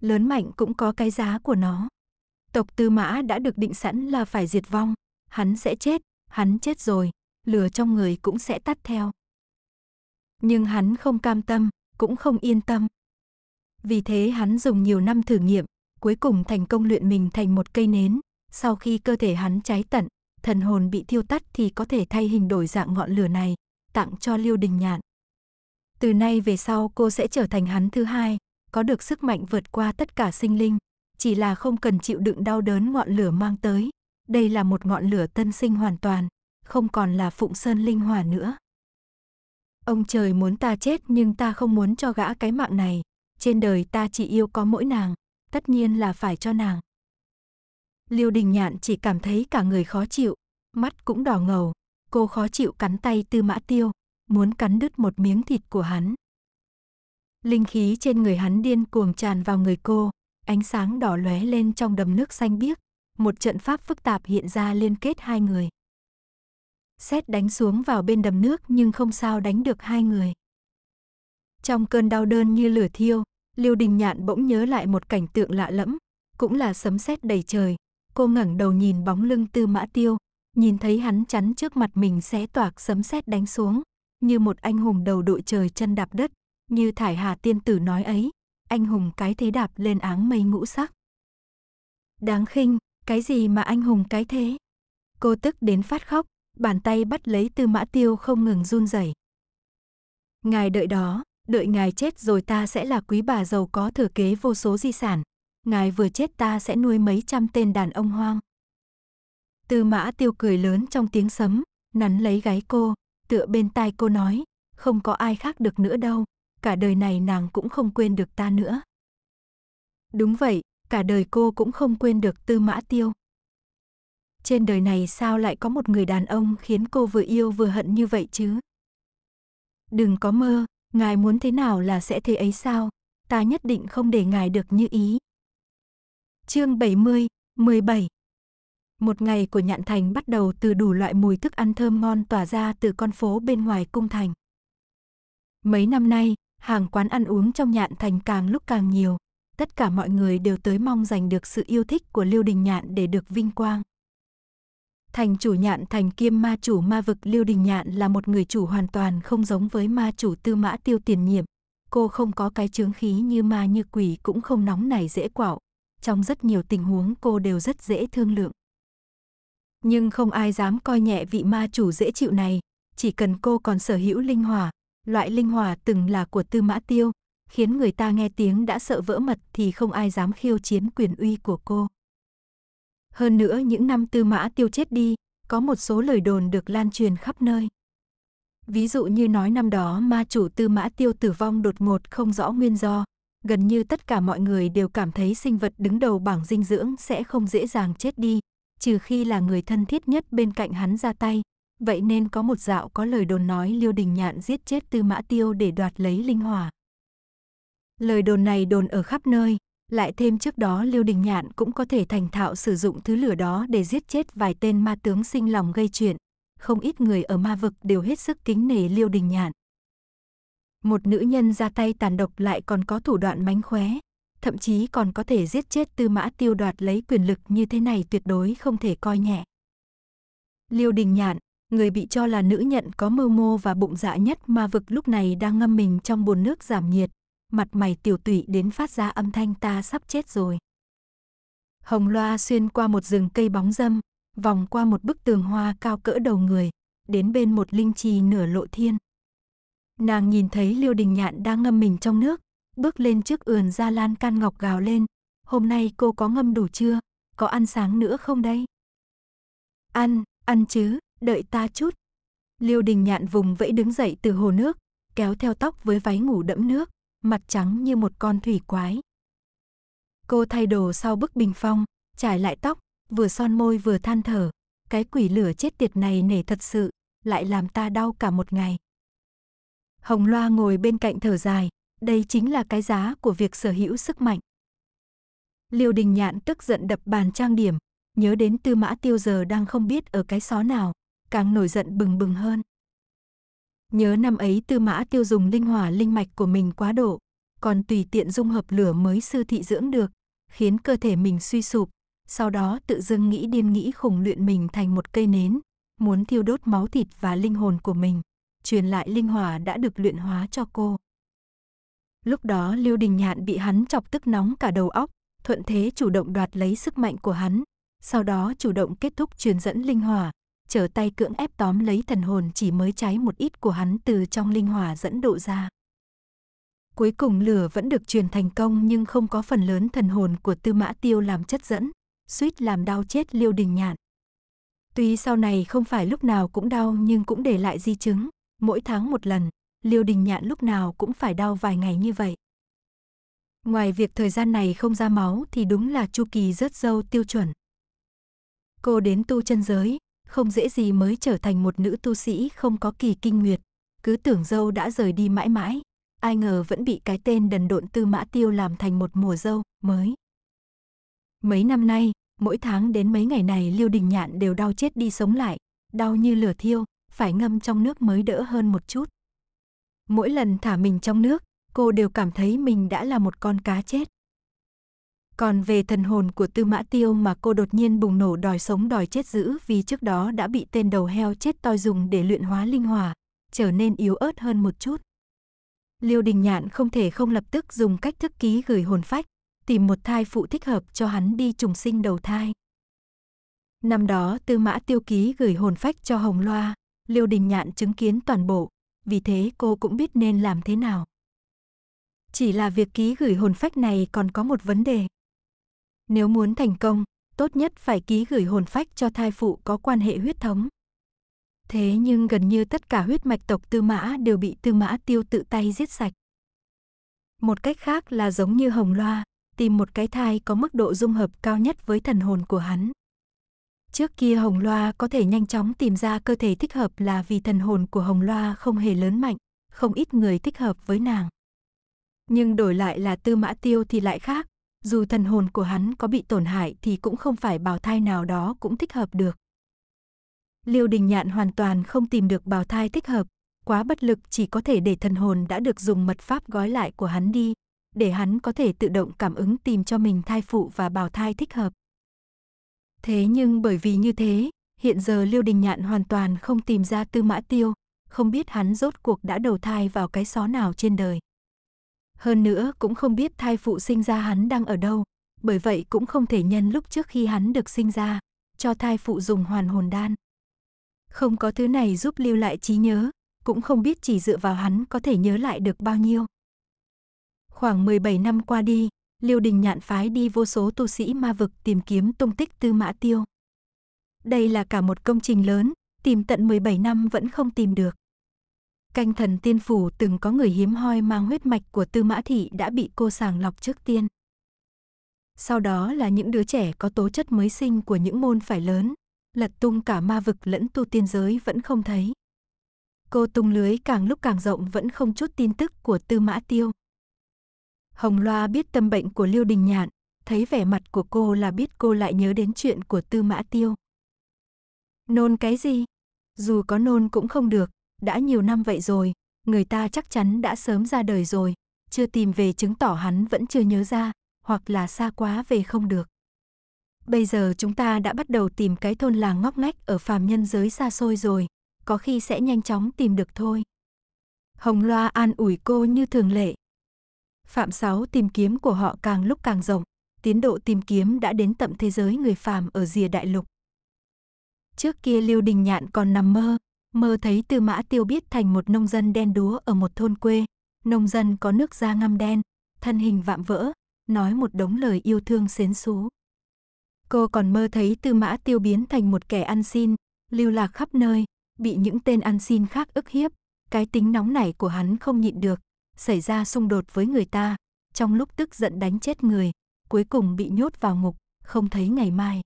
Lớn mạnh cũng có cái giá của nó. Tộc Tư Mã đã được định sẵn là phải diệt vong, hắn sẽ chết, hắn chết rồi, lửa trong người cũng sẽ tắt theo. Nhưng hắn không cam tâm, cũng không yên tâm. Vì thế hắn dùng nhiều năm thử nghiệm, cuối cùng thành công luyện mình thành một cây nến, sau khi cơ thể hắn cháy tận, thần hồn bị thiêu tắt thì có thể thay hình đổi dạng ngọn lửa này, tặng cho Liêu Đình Nhạn. Từ nay về sau cô sẽ trở thành hắn thứ hai, có được sức mạnh vượt qua tất cả sinh linh, chỉ là không cần chịu đựng đau đớn ngọn lửa mang tới. Đây là một ngọn lửa tân sinh hoàn toàn, không còn là phụng sơn linh Hòa nữa. Ông trời muốn ta chết nhưng ta không muốn cho gã cái mạng này. Trên đời ta chỉ yêu có mỗi nàng, tất nhiên là phải cho nàng. Liêu Đình Nhạn chỉ cảm thấy cả người khó chịu, mắt cũng đỏ ngầu. Cô khó chịu cắn tay Tư Mã Tiêu, muốn cắn đứt một miếng thịt của hắn. Linh khí trên người hắn điên cuồng tràn vào người cô, ánh sáng đỏ lóe lên trong đầm nước xanh biếc, một trận pháp phức tạp hiện ra liên kết hai người. Xét đánh xuống vào bên đầm nước nhưng không sao đánh được hai người. Trong cơn đau đơn như lửa thiêu, Liêu Đình Nhạn bỗng nhớ lại một cảnh tượng lạ lẫm, cũng là sấm sét đầy trời, cô ngẩng đầu nhìn bóng lưng tư mã tiêu, nhìn thấy hắn chắn trước mặt mình xé toạc sấm sét đánh xuống, như một anh hùng đầu đội trời chân đạp đất, như thải hà tiên tử nói ấy, anh hùng cái thế đạp lên áng mây ngũ sắc. Đáng khinh, cái gì mà anh hùng cái thế? Cô tức đến phát khóc, bàn tay bắt lấy tư mã tiêu không ngừng run rẩy. Ngài đợi đó, đợi ngài chết rồi ta sẽ là quý bà giàu có thừa kế vô số di sản ngài vừa chết ta sẽ nuôi mấy trăm tên đàn ông hoang. Tư mã tiêu cười lớn trong tiếng sấm, nắn lấy gáy cô, tựa bên tai cô nói, không có ai khác được nữa đâu, cả đời này nàng cũng không quên được ta nữa. Đúng vậy, cả đời cô cũng không quên được tư mã tiêu. Trên đời này sao lại có một người đàn ông khiến cô vừa yêu vừa hận như vậy chứ? Đừng có mơ, ngài muốn thế nào là sẽ thế ấy sao? Ta nhất định không để ngài được như ý. Chương 70, 17 Một ngày của nhạn thành bắt đầu từ đủ loại mùi thức ăn thơm ngon tỏa ra từ con phố bên ngoài cung thành. Mấy năm nay, hàng quán ăn uống trong nhạn thành càng lúc càng nhiều. Tất cả mọi người đều tới mong giành được sự yêu thích của Liêu Đình Nhạn để được vinh quang. Thành chủ nhạn thành kiêm ma chủ ma vực Liêu Đình Nhạn là một người chủ hoàn toàn không giống với ma chủ tư mã tiêu tiền nhiệm. Cô không có cái chướng khí như ma như quỷ cũng không nóng nảy dễ quạo, trong rất nhiều tình huống cô đều rất dễ thương lượng. Nhưng không ai dám coi nhẹ vị ma chủ dễ chịu này, chỉ cần cô còn sở hữu linh hỏa, loại linh hỏa từng là của Tư Mã Tiêu, khiến người ta nghe tiếng đã sợ vỡ mật thì không ai dám khiêu chiến quyền uy của cô. Hơn nữa những năm Tư Mã Tiêu chết đi, có một số lời đồn được lan truyền khắp nơi. Ví dụ như nói năm đó ma chủ Tư Mã Tiêu tử vong đột ngột không rõ nguyên do, gần như tất cả mọi người đều cảm thấy sinh vật đứng đầu bảng dinh dưỡng sẽ không dễ dàng chết đi, trừ khi là người thân thiết nhất bên cạnh hắn ra tay. Vậy nên có một dạo có lời đồn nói Liêu Đình Nhạn giết chết Tư Mã Tiêu để đoạt lấy linh hỏa. Lời đồn này đồn ở khắp nơi, lại thêm trước đó Liêu Đình Nhạn cũng có thể thành thạo sử dụng thứ lửa đó để giết chết vài tên ma tướng sinh lòng gây chuyện. Không ít người ở ma vực đều hết sức kính nể Liêu Đình Nhạn một nữ nhân ra tay tàn độc lại còn có thủ đoạn mánh khóe, thậm chí còn có thể giết chết tư mã tiêu đoạt lấy quyền lực như thế này tuyệt đối không thể coi nhẹ. Liêu Đình Nhạn, người bị cho là nữ nhận có mưu mô và bụng dạ nhất mà vực lúc này đang ngâm mình trong bồn nước giảm nhiệt, mặt mày tiểu tụy đến phát ra âm thanh ta sắp chết rồi. Hồng loa xuyên qua một rừng cây bóng dâm, vòng qua một bức tường hoa cao cỡ đầu người, đến bên một linh trì nửa lộ thiên. Nàng nhìn thấy Liêu Đình Nhạn đang ngâm mình trong nước, bước lên trước ườn ra lan can ngọc gào lên. Hôm nay cô có ngâm đủ chưa? Có ăn sáng nữa không đây? Ăn, ăn chứ, đợi ta chút. Liêu Đình Nhạn vùng vẫy đứng dậy từ hồ nước, kéo theo tóc với váy ngủ đẫm nước, mặt trắng như một con thủy quái. Cô thay đồ sau bức bình phong, trải lại tóc, vừa son môi vừa than thở. Cái quỷ lửa chết tiệt này nể thật sự, lại làm ta đau cả một ngày. Hồng Loa ngồi bên cạnh thở dài, đây chính là cái giá của việc sở hữu sức mạnh. Liêu Đình Nhạn tức giận đập bàn trang điểm, nhớ đến Tư Mã Tiêu giờ đang không biết ở cái xó nào, càng nổi giận bừng bừng hơn. Nhớ năm ấy Tư Mã Tiêu dùng linh hỏa linh mạch của mình quá độ, còn tùy tiện dung hợp lửa mới sư thị dưỡng được, khiến cơ thể mình suy sụp, sau đó tự dưng nghĩ điên nghĩ khủng luyện mình thành một cây nến, muốn thiêu đốt máu thịt và linh hồn của mình truyền lại linh hỏa đã được luyện hóa cho cô. Lúc đó Lưu Đình Nhạn bị hắn chọc tức nóng cả đầu óc, thuận thế chủ động đoạt lấy sức mạnh của hắn, sau đó chủ động kết thúc truyền dẫn linh hỏa, trở tay cưỡng ép tóm lấy thần hồn chỉ mới cháy một ít của hắn từ trong linh hỏa dẫn độ ra. Cuối cùng lửa vẫn được truyền thành công nhưng không có phần lớn thần hồn của Tư Mã Tiêu làm chất dẫn, suýt làm đau chết Liêu Đình Nhạn. Tuy sau này không phải lúc nào cũng đau nhưng cũng để lại di chứng, mỗi tháng một lần, Liêu Đình Nhạn lúc nào cũng phải đau vài ngày như vậy. Ngoài việc thời gian này không ra máu thì đúng là chu kỳ rớt dâu tiêu chuẩn. Cô đến tu chân giới, không dễ gì mới trở thành một nữ tu sĩ không có kỳ kinh nguyệt, cứ tưởng dâu đã rời đi mãi mãi, ai ngờ vẫn bị cái tên đần độn tư mã tiêu làm thành một mùa dâu mới. Mấy năm nay, mỗi tháng đến mấy ngày này Liêu Đình Nhạn đều đau chết đi sống lại, đau như lửa thiêu, phải ngâm trong nước mới đỡ hơn một chút. Mỗi lần thả mình trong nước, cô đều cảm thấy mình đã là một con cá chết. Còn về thần hồn của Tư Mã Tiêu mà cô đột nhiên bùng nổ đòi sống đòi chết dữ vì trước đó đã bị tên đầu heo chết toi dùng để luyện hóa linh hỏa, trở nên yếu ớt hơn một chút. Liêu Đình Nhạn không thể không lập tức dùng cách thức ký gửi hồn phách, tìm một thai phụ thích hợp cho hắn đi trùng sinh đầu thai. Năm đó Tư Mã Tiêu ký gửi hồn phách cho Hồng Loa, Liêu Đình Nhạn chứng kiến toàn bộ, vì thế cô cũng biết nên làm thế nào. Chỉ là việc ký gửi hồn phách này còn có một vấn đề. Nếu muốn thành công, tốt nhất phải ký gửi hồn phách cho thai phụ có quan hệ huyết thống. Thế nhưng gần như tất cả huyết mạch tộc Tư Mã đều bị Tư Mã Tiêu tự tay giết sạch. Một cách khác là giống như Hồng Loa, tìm một cái thai có mức độ dung hợp cao nhất với thần hồn của hắn. Trước kia hồng loa có thể nhanh chóng tìm ra cơ thể thích hợp là vì thần hồn của hồng loa không hề lớn mạnh, không ít người thích hợp với nàng. Nhưng đổi lại là tư mã tiêu thì lại khác, dù thần hồn của hắn có bị tổn hại thì cũng không phải bào thai nào đó cũng thích hợp được. Liêu đình nhạn hoàn toàn không tìm được bào thai thích hợp, quá bất lực chỉ có thể để thần hồn đã được dùng mật pháp gói lại của hắn đi, để hắn có thể tự động cảm ứng tìm cho mình thai phụ và bào thai thích hợp. Thế nhưng bởi vì như thế, hiện giờ Liêu Đình Nhạn hoàn toàn không tìm ra Tư Mã Tiêu, không biết hắn rốt cuộc đã đầu thai vào cái xó nào trên đời. Hơn nữa cũng không biết thai phụ sinh ra hắn đang ở đâu, bởi vậy cũng không thể nhân lúc trước khi hắn được sinh ra, cho thai phụ dùng hoàn hồn đan. Không có thứ này giúp lưu lại trí nhớ, cũng không biết chỉ dựa vào hắn có thể nhớ lại được bao nhiêu. Khoảng 17 năm qua đi, Liêu Đình Nhạn phái đi vô số tu sĩ ma vực tìm kiếm tung tích Tư Mã Tiêu. Đây là cả một công trình lớn, tìm tận 17 năm vẫn không tìm được. Canh thần tiên phủ từng có người hiếm hoi mang huyết mạch của Tư Mã Thị đã bị cô sàng lọc trước tiên. Sau đó là những đứa trẻ có tố chất mới sinh của những môn phải lớn, lật tung cả ma vực lẫn tu tiên giới vẫn không thấy. Cô tung lưới càng lúc càng rộng vẫn không chút tin tức của Tư Mã Tiêu. Hồng Loa biết tâm bệnh của Lưu Đình Nhạn, thấy vẻ mặt của cô là biết cô lại nhớ đến chuyện của Tư Mã Tiêu. Nôn cái gì? Dù có nôn cũng không được, đã nhiều năm vậy rồi, người ta chắc chắn đã sớm ra đời rồi, chưa tìm về chứng tỏ hắn vẫn chưa nhớ ra, hoặc là xa quá về không được. Bây giờ chúng ta đã bắt đầu tìm cái thôn làng ngóc ngách ở phàm nhân giới xa xôi rồi, có khi sẽ nhanh chóng tìm được thôi. Hồng Loa an ủi cô như thường lệ, Phạm Sáu tìm kiếm của họ càng lúc càng rộng, tiến độ tìm kiếm đã đến tận thế giới người phàm ở rìa đại lục. Trước kia Lưu Đình Nhạn còn nằm mơ, mơ thấy Tư Mã Tiêu biết thành một nông dân đen đúa ở một thôn quê, nông dân có nước da ngăm đen, thân hình vạm vỡ, nói một đống lời yêu thương xến xú. Cô còn mơ thấy Tư Mã Tiêu biến thành một kẻ ăn xin, lưu lạc khắp nơi, bị những tên ăn xin khác ức hiếp, cái tính nóng nảy của hắn không nhịn được, xảy ra xung đột với người ta, trong lúc tức giận đánh chết người, cuối cùng bị nhốt vào ngục, không thấy ngày mai.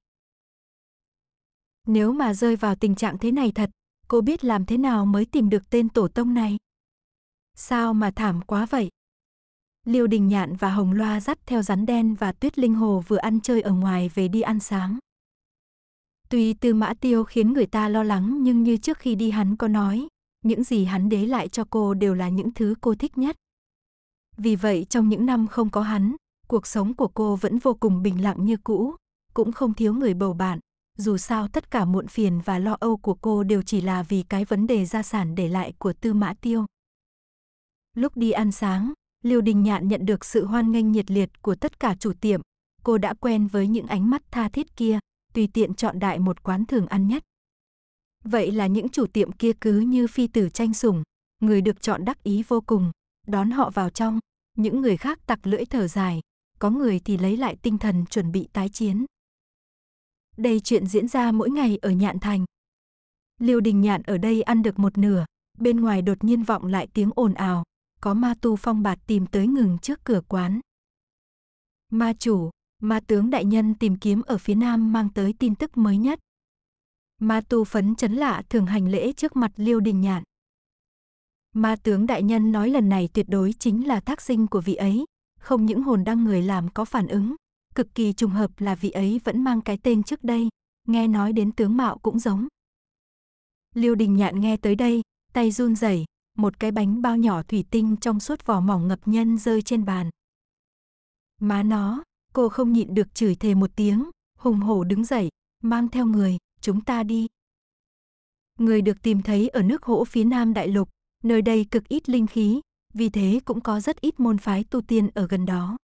Nếu mà rơi vào tình trạng thế này thật, cô biết làm thế nào mới tìm được tên tổ tông này? Sao mà thảm quá vậy? Liêu Đình Nhạn và Hồng Loa dắt theo rắn đen và Tuyết Linh Hồ vừa ăn chơi ở ngoài về đi ăn sáng. Tuy Tư Mã Tiêu khiến người ta lo lắng nhưng như trước khi đi hắn có nói, những gì hắn để lại cho cô đều là những thứ cô thích nhất. Vì vậy trong những năm không có hắn, cuộc sống của cô vẫn vô cùng bình lặng như cũ, cũng không thiếu người bầu bạn. Dù sao tất cả muộn phiền và lo âu của cô đều chỉ là vì cái vấn đề gia sản để lại của Tư Mã Tiêu. Lúc đi ăn sáng, Liêu Đình Nhạn nhận được sự hoan nghênh nhiệt liệt của tất cả chủ tiệm. Cô đã quen với những ánh mắt tha thiết kia, tùy tiện chọn đại một quán thường ăn nhất. Vậy là những chủ tiệm kia cứ như phi tử tranh sủng, người được chọn đắc ý vô cùng, đón họ vào trong, những người khác tặc lưỡi thở dài, có người thì lấy lại tinh thần chuẩn bị tái chiến. Đây chuyện diễn ra mỗi ngày ở Nhạn Thành. Liêu Đình Nhạn ở đây ăn được một nửa, bên ngoài đột nhiên vọng lại tiếng ồn ào, có ma tu phong bạt tìm tới ngừng trước cửa quán. Ma chủ, ma tướng đại nhân tìm kiếm ở phía nam mang tới tin tức mới nhất, Ma tu phấn chấn lạ thường hành lễ trước mặt Liêu Đình Nhạn. Ma tướng đại nhân nói lần này tuyệt đối chính là thác sinh của vị ấy, không những hồn đăng người làm có phản ứng, cực kỳ trùng hợp là vị ấy vẫn mang cái tên trước đây, nghe nói đến tướng mạo cũng giống. Liêu Đình Nhạn nghe tới đây, tay run rẩy, một cái bánh bao nhỏ thủy tinh trong suốt vỏ mỏng ngập nhân rơi trên bàn. Má nó, cô không nhịn được chửi thề một tiếng, hùng hổ đứng dậy, mang theo người, chúng ta đi. Người được tìm thấy ở nước hỗ phía nam đại lục, nơi đây cực ít linh khí, vì thế cũng có rất ít môn phái tu tiên ở gần đó.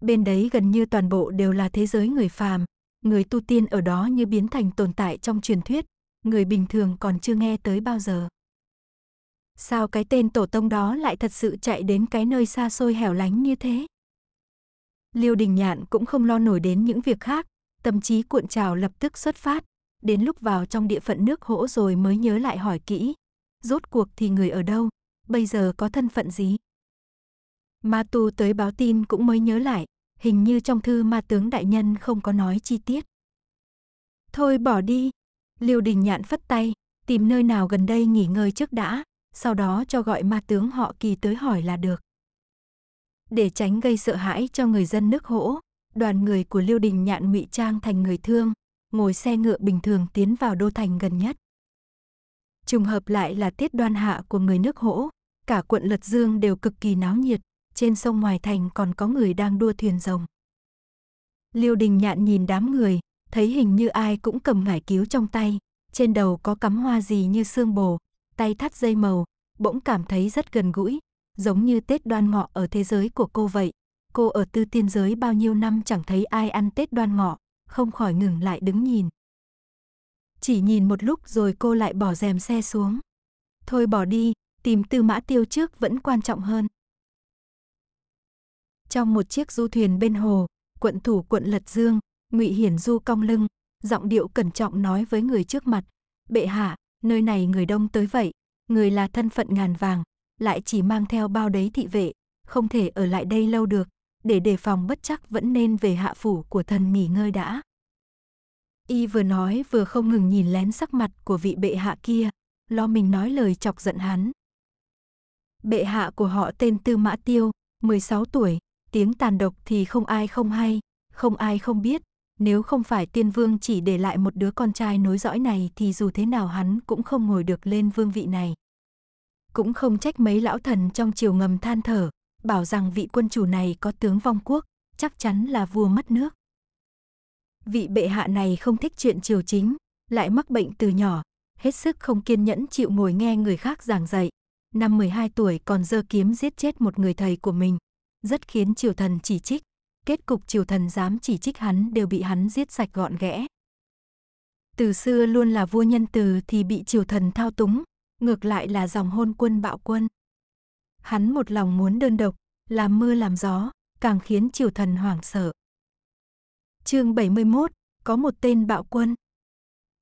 Bên đấy gần như toàn bộ đều là thế giới người phàm, người tu tiên ở đó như biến thành tồn tại trong truyền thuyết, người bình thường còn chưa nghe tới bao giờ. Sao cái tên tổ tông đó lại thật sự chạy đến cái nơi xa xôi hẻo lánh như thế? Liêu Đình Nhạn cũng không lo nổi đến những việc khác, tâm trí cuộn trào lập tức xuất phát, đến lúc vào trong địa phận nước hỗ rồi mới nhớ lại hỏi kỹ. Rốt cuộc thì người ở đâu? Bây giờ có thân phận gì? Ma tu tới báo tin cũng mới nhớ lại, hình như trong thư ma tướng đại nhân không có nói chi tiết. Thôi bỏ đi. Liêu đình nhạn phất tay, tìm nơi nào gần đây nghỉ ngơi trước đã, sau đó cho gọi ma tướng họ kỳ tới hỏi là được. Để tránh gây sợ hãi cho người dân nước hỗ, đoàn người của Liêu Đình Nhạn ngụy trang thành người thương, ngồi xe ngựa bình thường tiến vào đô thành gần nhất. Trùng hợp lại là tiết đoan hạ của người nước hỗ, cả quận Lật Dương đều cực kỳ náo nhiệt, trên sông ngoài thành còn có người đang đua thuyền rồng. Liêu đình nhạn nhìn đám người, thấy hình như ai cũng cầm ngải cứu trong tay, trên đầu có cắm hoa gì như xương bồ, tay thắt dây màu, bỗng cảm thấy rất gần gũi, giống như Tết đoan ngọ ở thế giới của cô vậy. Cô ở tư tiên giới bao nhiêu năm chẳng thấy ai ăn Tết đoan ngọ, không khỏi ngừng lại đứng nhìn. Chỉ nhìn một lúc rồi cô lại bỏ rèm xe xuống. Thôi bỏ đi, tìm tư mã tiêu trước vẫn quan trọng hơn. Trong một chiếc du thuyền bên hồ, quận thủ quận Lật Dương, ngụy Hiển Du cong lưng, giọng điệu cẩn trọng nói với người trước mặt. Bệ hạ, nơi này người đông tới vậy, người là thân phận ngàn vàng, lại chỉ mang theo bao đấy thị vệ, không thể ở lại đây lâu được, để đề phòng bất chắc vẫn nên về hạ phủ của thần nghỉ ngơi đã. Y vừa nói vừa không ngừng nhìn lén sắc mặt của vị bệ hạ kia, lo mình nói lời chọc giận hắn. Bệ hạ của họ tên Tư Mã Tiêu, 16 tuổi, tiếng tàn độc thì không ai không hay, không ai không biết. Nếu không phải tiên vương chỉ để lại một đứa con trai nối dõi này thì dù thế nào hắn cũng không ngồi được lên vương vị này. Cũng không trách mấy lão thần trong chiều ngầm than thở, bảo rằng vị quân chủ này có tướng vong quốc, chắc chắn là vua mất nước. Vị bệ hạ này không thích chuyện triều chính, lại mắc bệnh từ nhỏ, hết sức không kiên nhẫn chịu ngồi nghe người khác giảng dạy. Năm 12 tuổi còn dơ kiếm giết chết một người thầy của mình, rất khiến triều thần chỉ trích. Kết cục triều thần dám chỉ trích hắn đều bị hắn giết sạch gọn ghẽ. Từ xưa luôn là vua nhân từ thì bị triều thần thao túng, ngược lại là dòng hôn quân bạo quân hắn một lòng muốn đơn độc, làm mưa làm gió, càng khiến triều thần hoảng sợ. Chương 71, có một tên bạo quân.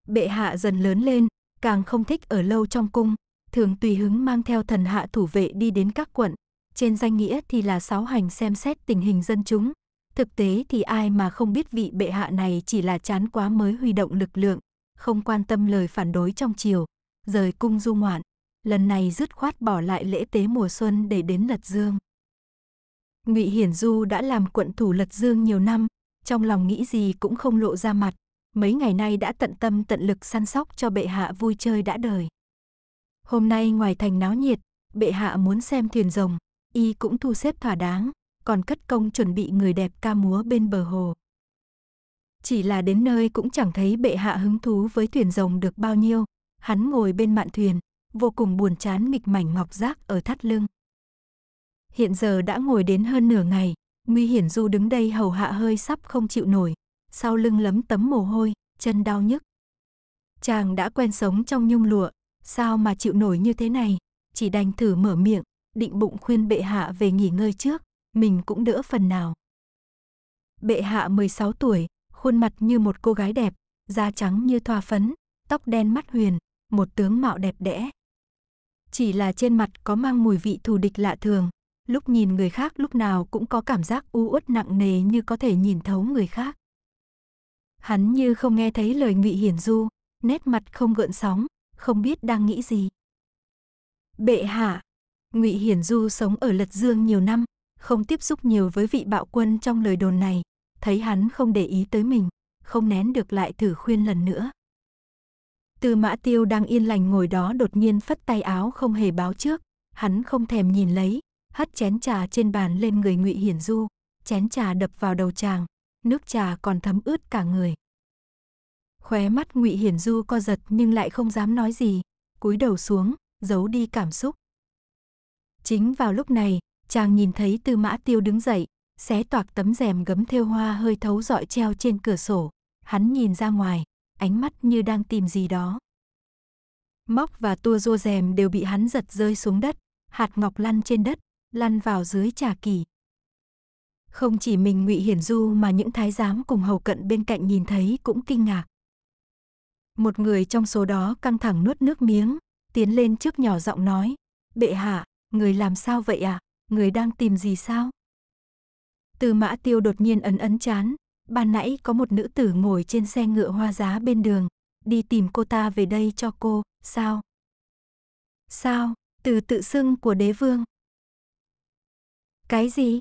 Bệ hạ dần lớn lên, càng không thích ở lâu trong cung, thường tùy hứng mang theo thần hạ thủ vệ đi đến các quận, trên danh nghĩa thì là sáu hành xem xét tình hình dân chúng, thực tế thì ai mà không biết vị bệ hạ này chỉ là chán quá mới huy động lực lượng, không quan tâm lời phản đối trong triều, rời cung du ngoạn, lần này dứt khoát bỏ lại lễ tế mùa xuân để đến Lật Dương. Ngụy Hiển Du đã làm quận thủ Lật Dương nhiều năm, trong lòng nghĩ gì cũng không lộ ra mặt, mấy ngày nay đã tận tâm tận lực săn sóc cho bệ hạ vui chơi đã đời. Hôm nay ngoài thành náo nhiệt, bệ hạ muốn xem thuyền rồng, y cũng thu xếp thỏa đáng, còn cất công chuẩn bị người đẹp ca múa bên bờ hồ. Chỉ là đến nơi cũng chẳng thấy bệ hạ hứng thú với thuyền rồng được bao nhiêu, hắn ngồi bên mạn thuyền, vô cùng buồn chán nghịch mảnh ngọc giác ở thắt lưng. Hiện giờ đã ngồi đến hơn nửa ngày, Nguy Hiển Du đứng đây hầu hạ hơi sắp không chịu nổi, sau lưng lấm tấm mồ hôi, chân đau nhức. Chàng đã quen sống trong nhung lụa, sao mà chịu nổi như thế này, chỉ đành thử mở miệng, định bụng khuyên bệ hạ về nghỉ ngơi trước, mình cũng đỡ phần nào. Bệ hạ 16 tuổi, khuôn mặt như một cô gái đẹp, da trắng như thoa phấn, tóc đen mắt huyền, một tướng mạo đẹp đẽ, chỉ là trên mặt có mang mùi vị thù địch lạ thường, lúc nhìn người khác lúc nào cũng có cảm giác u uất nặng nề như có thể nhìn thấu người khác. Hắn như không nghe thấy lời Ngụy Hiển Du, nét mặt không gợn sóng, không biết đang nghĩ gì. Bệ hạ, Ngụy Hiển Du sống ở Lật Dương nhiều năm, không tiếp xúc nhiều với vị bạo quân trong lời đồn này, thấy hắn không để ý tới mình, không nén được lại thử khuyên lần nữa. Tư mã tiêu đang yên lành ngồi đó đột nhiên phất tay áo không hề báo trước, hắn không thèm nhìn lấy, hất chén trà trên bàn lên người ngụy hiển du, chén trà đập vào đầu chàng, nước trà còn thấm ướt cả người. Khóe mắt ngụy hiển du co giật nhưng lại không dám nói gì, cúi đầu xuống, giấu đi cảm xúc. Chính vào lúc này, chàng nhìn thấy tư mã tiêu đứng dậy, xé toạc tấm rèm gấm thêu hoa hơi thấu dọi treo trên cửa sổ, hắn nhìn ra ngoài, ánh mắt như đang tìm gì đó. Móc và tua rô rèm đều bị hắn giật rơi xuống đất, hạt ngọc lăn trên đất, lăn vào dưới trà kỳ. Không chỉ mình Ngụy Hiển Du mà những thái giám cùng hầu cận bên cạnh nhìn thấy cũng kinh ngạc. Một người trong số đó căng thẳng nuốt nước miếng, tiến lên trước nhỏ giọng nói, bệ hạ, người làm sao vậy à? người đang tìm gì sao? Từ mã tiêu đột nhiên ấn ấn chán, ban nãy có một nữ tử ngồi trên xe ngựa hoa giá bên đường, đi tìm cô ta về đây cho cô, sao? Sao? Từ tự xưng của đế vương. Cái gì?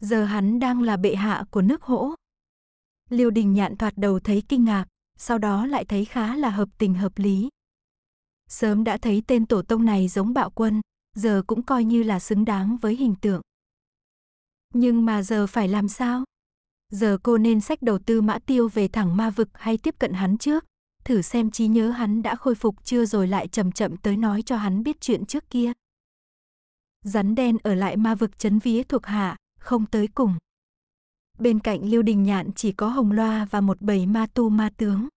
Giờ hắn đang là bệ hạ của nước hỗ. Liêu đình nhạn thoạt đầu thấy kinh ngạc, sau đó lại thấy khá là hợp tình hợp lý. Sớm đã thấy tên tổ tông này giống bạo quân, giờ cũng coi như là xứng đáng với hình tượng. Nhưng mà giờ phải làm sao? Giờ cô nên sách đầu tư mã tiêu về thẳng ma vực hay tiếp cận hắn trước, thử xem trí nhớ hắn đã khôi phục chưa rồi lại chậm chậm tới nói cho hắn biết chuyện trước kia. Rắn đen ở lại ma vực chấn vía thuộc hạ, không tới cùng. Bên cạnh Lưu Đình Nhạn chỉ có Hồng Loa và một bầy ma tu ma tướng.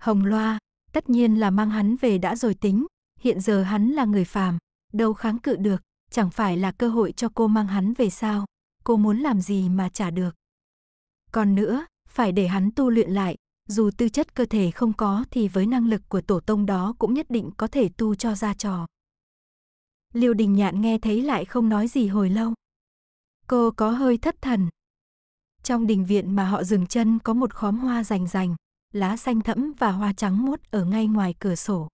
Hồng Loa, tất nhiên là mang hắn về đã rồi tính, hiện giờ hắn là người phàm, đâu kháng cự được, chẳng phải là cơ hội cho cô mang hắn về sao, cô muốn làm gì mà trả được. Còn nữa, phải để hắn tu luyện lại, dù tư chất cơ thể không có thì với năng lực của tổ tông đó cũng nhất định có thể tu cho ra trò. Liêu Đình Nhạn nghe thấy lại không nói gì hồi lâu. Cô có hơi thất thần. Trong đình viện mà họ dừng chân có một khóm hoa rành rành, lá xanh thẫm và hoa trắng muốt ở ngay ngoài cửa sổ.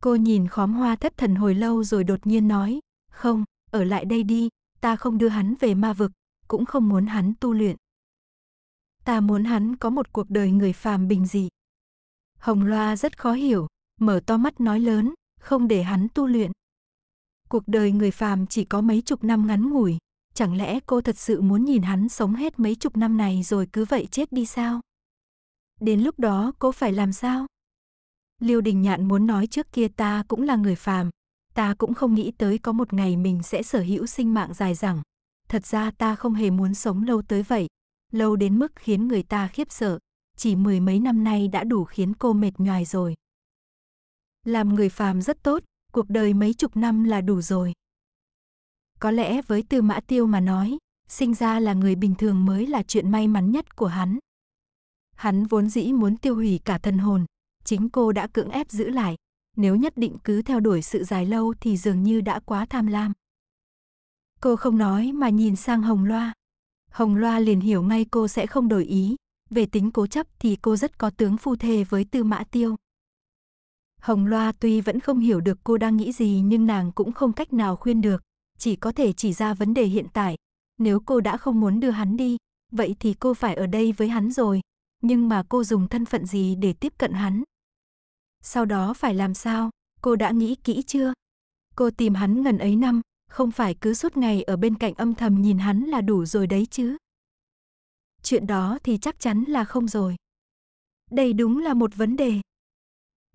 Cô nhìn khóm hoa thất thần hồi lâu rồi đột nhiên nói, không, ở lại đây đi, ta không đưa hắn về ma vực, cũng không muốn hắn tu luyện ta muốn hắn có một cuộc đời người phàm bình dị. Hồng Loa rất khó hiểu, mở to mắt nói lớn, không để hắn tu luyện. Cuộc đời người phàm chỉ có mấy chục năm ngắn ngủi, chẳng lẽ cô thật sự muốn nhìn hắn sống hết mấy chục năm này rồi cứ vậy chết đi sao? Đến lúc đó cô phải làm sao? Liêu Đình Nhạn muốn nói trước kia ta cũng là người phàm, ta cũng không nghĩ tới có một ngày mình sẽ sở hữu sinh mạng dài dẳng. Thật ra ta không hề muốn sống lâu tới vậy, lâu đến mức khiến người ta khiếp sợ, chỉ mười mấy năm nay đã đủ khiến cô mệt nhoài rồi. Làm người phàm rất tốt, cuộc đời mấy chục năm là đủ rồi. Có lẽ với Tư Mã Tiêu mà nói, sinh ra là người bình thường mới là chuyện may mắn nhất của hắn. Hắn vốn dĩ muốn tiêu hủy cả thân hồn, chính cô đã cưỡng ép giữ lại, nếu nhất định cứ theo đuổi sự dài lâu thì dường như đã quá tham lam. Cô không nói mà nhìn sang Hồng Loa, Hồng Loa liền hiểu ngay cô sẽ không đổi ý, về tính cố chấp thì cô rất có tướng phu thề với Tư Mã Tiêu. Hồng Loa tuy vẫn không hiểu được cô đang nghĩ gì nhưng nàng cũng không cách nào khuyên được, chỉ có thể chỉ ra vấn đề hiện tại. Nếu cô đã không muốn đưa hắn đi, vậy thì cô phải ở đây với hắn rồi, nhưng mà cô dùng thân phận gì để tiếp cận hắn? Sau đó phải làm sao, cô đã nghĩ kỹ chưa? Cô tìm hắn gần ấy năm, không phải cứ suốt ngày ở bên cạnh âm thầm nhìn hắn là đủ rồi đấy chứ. Chuyện đó thì chắc chắn là không rồi. Đây đúng là một vấn đề.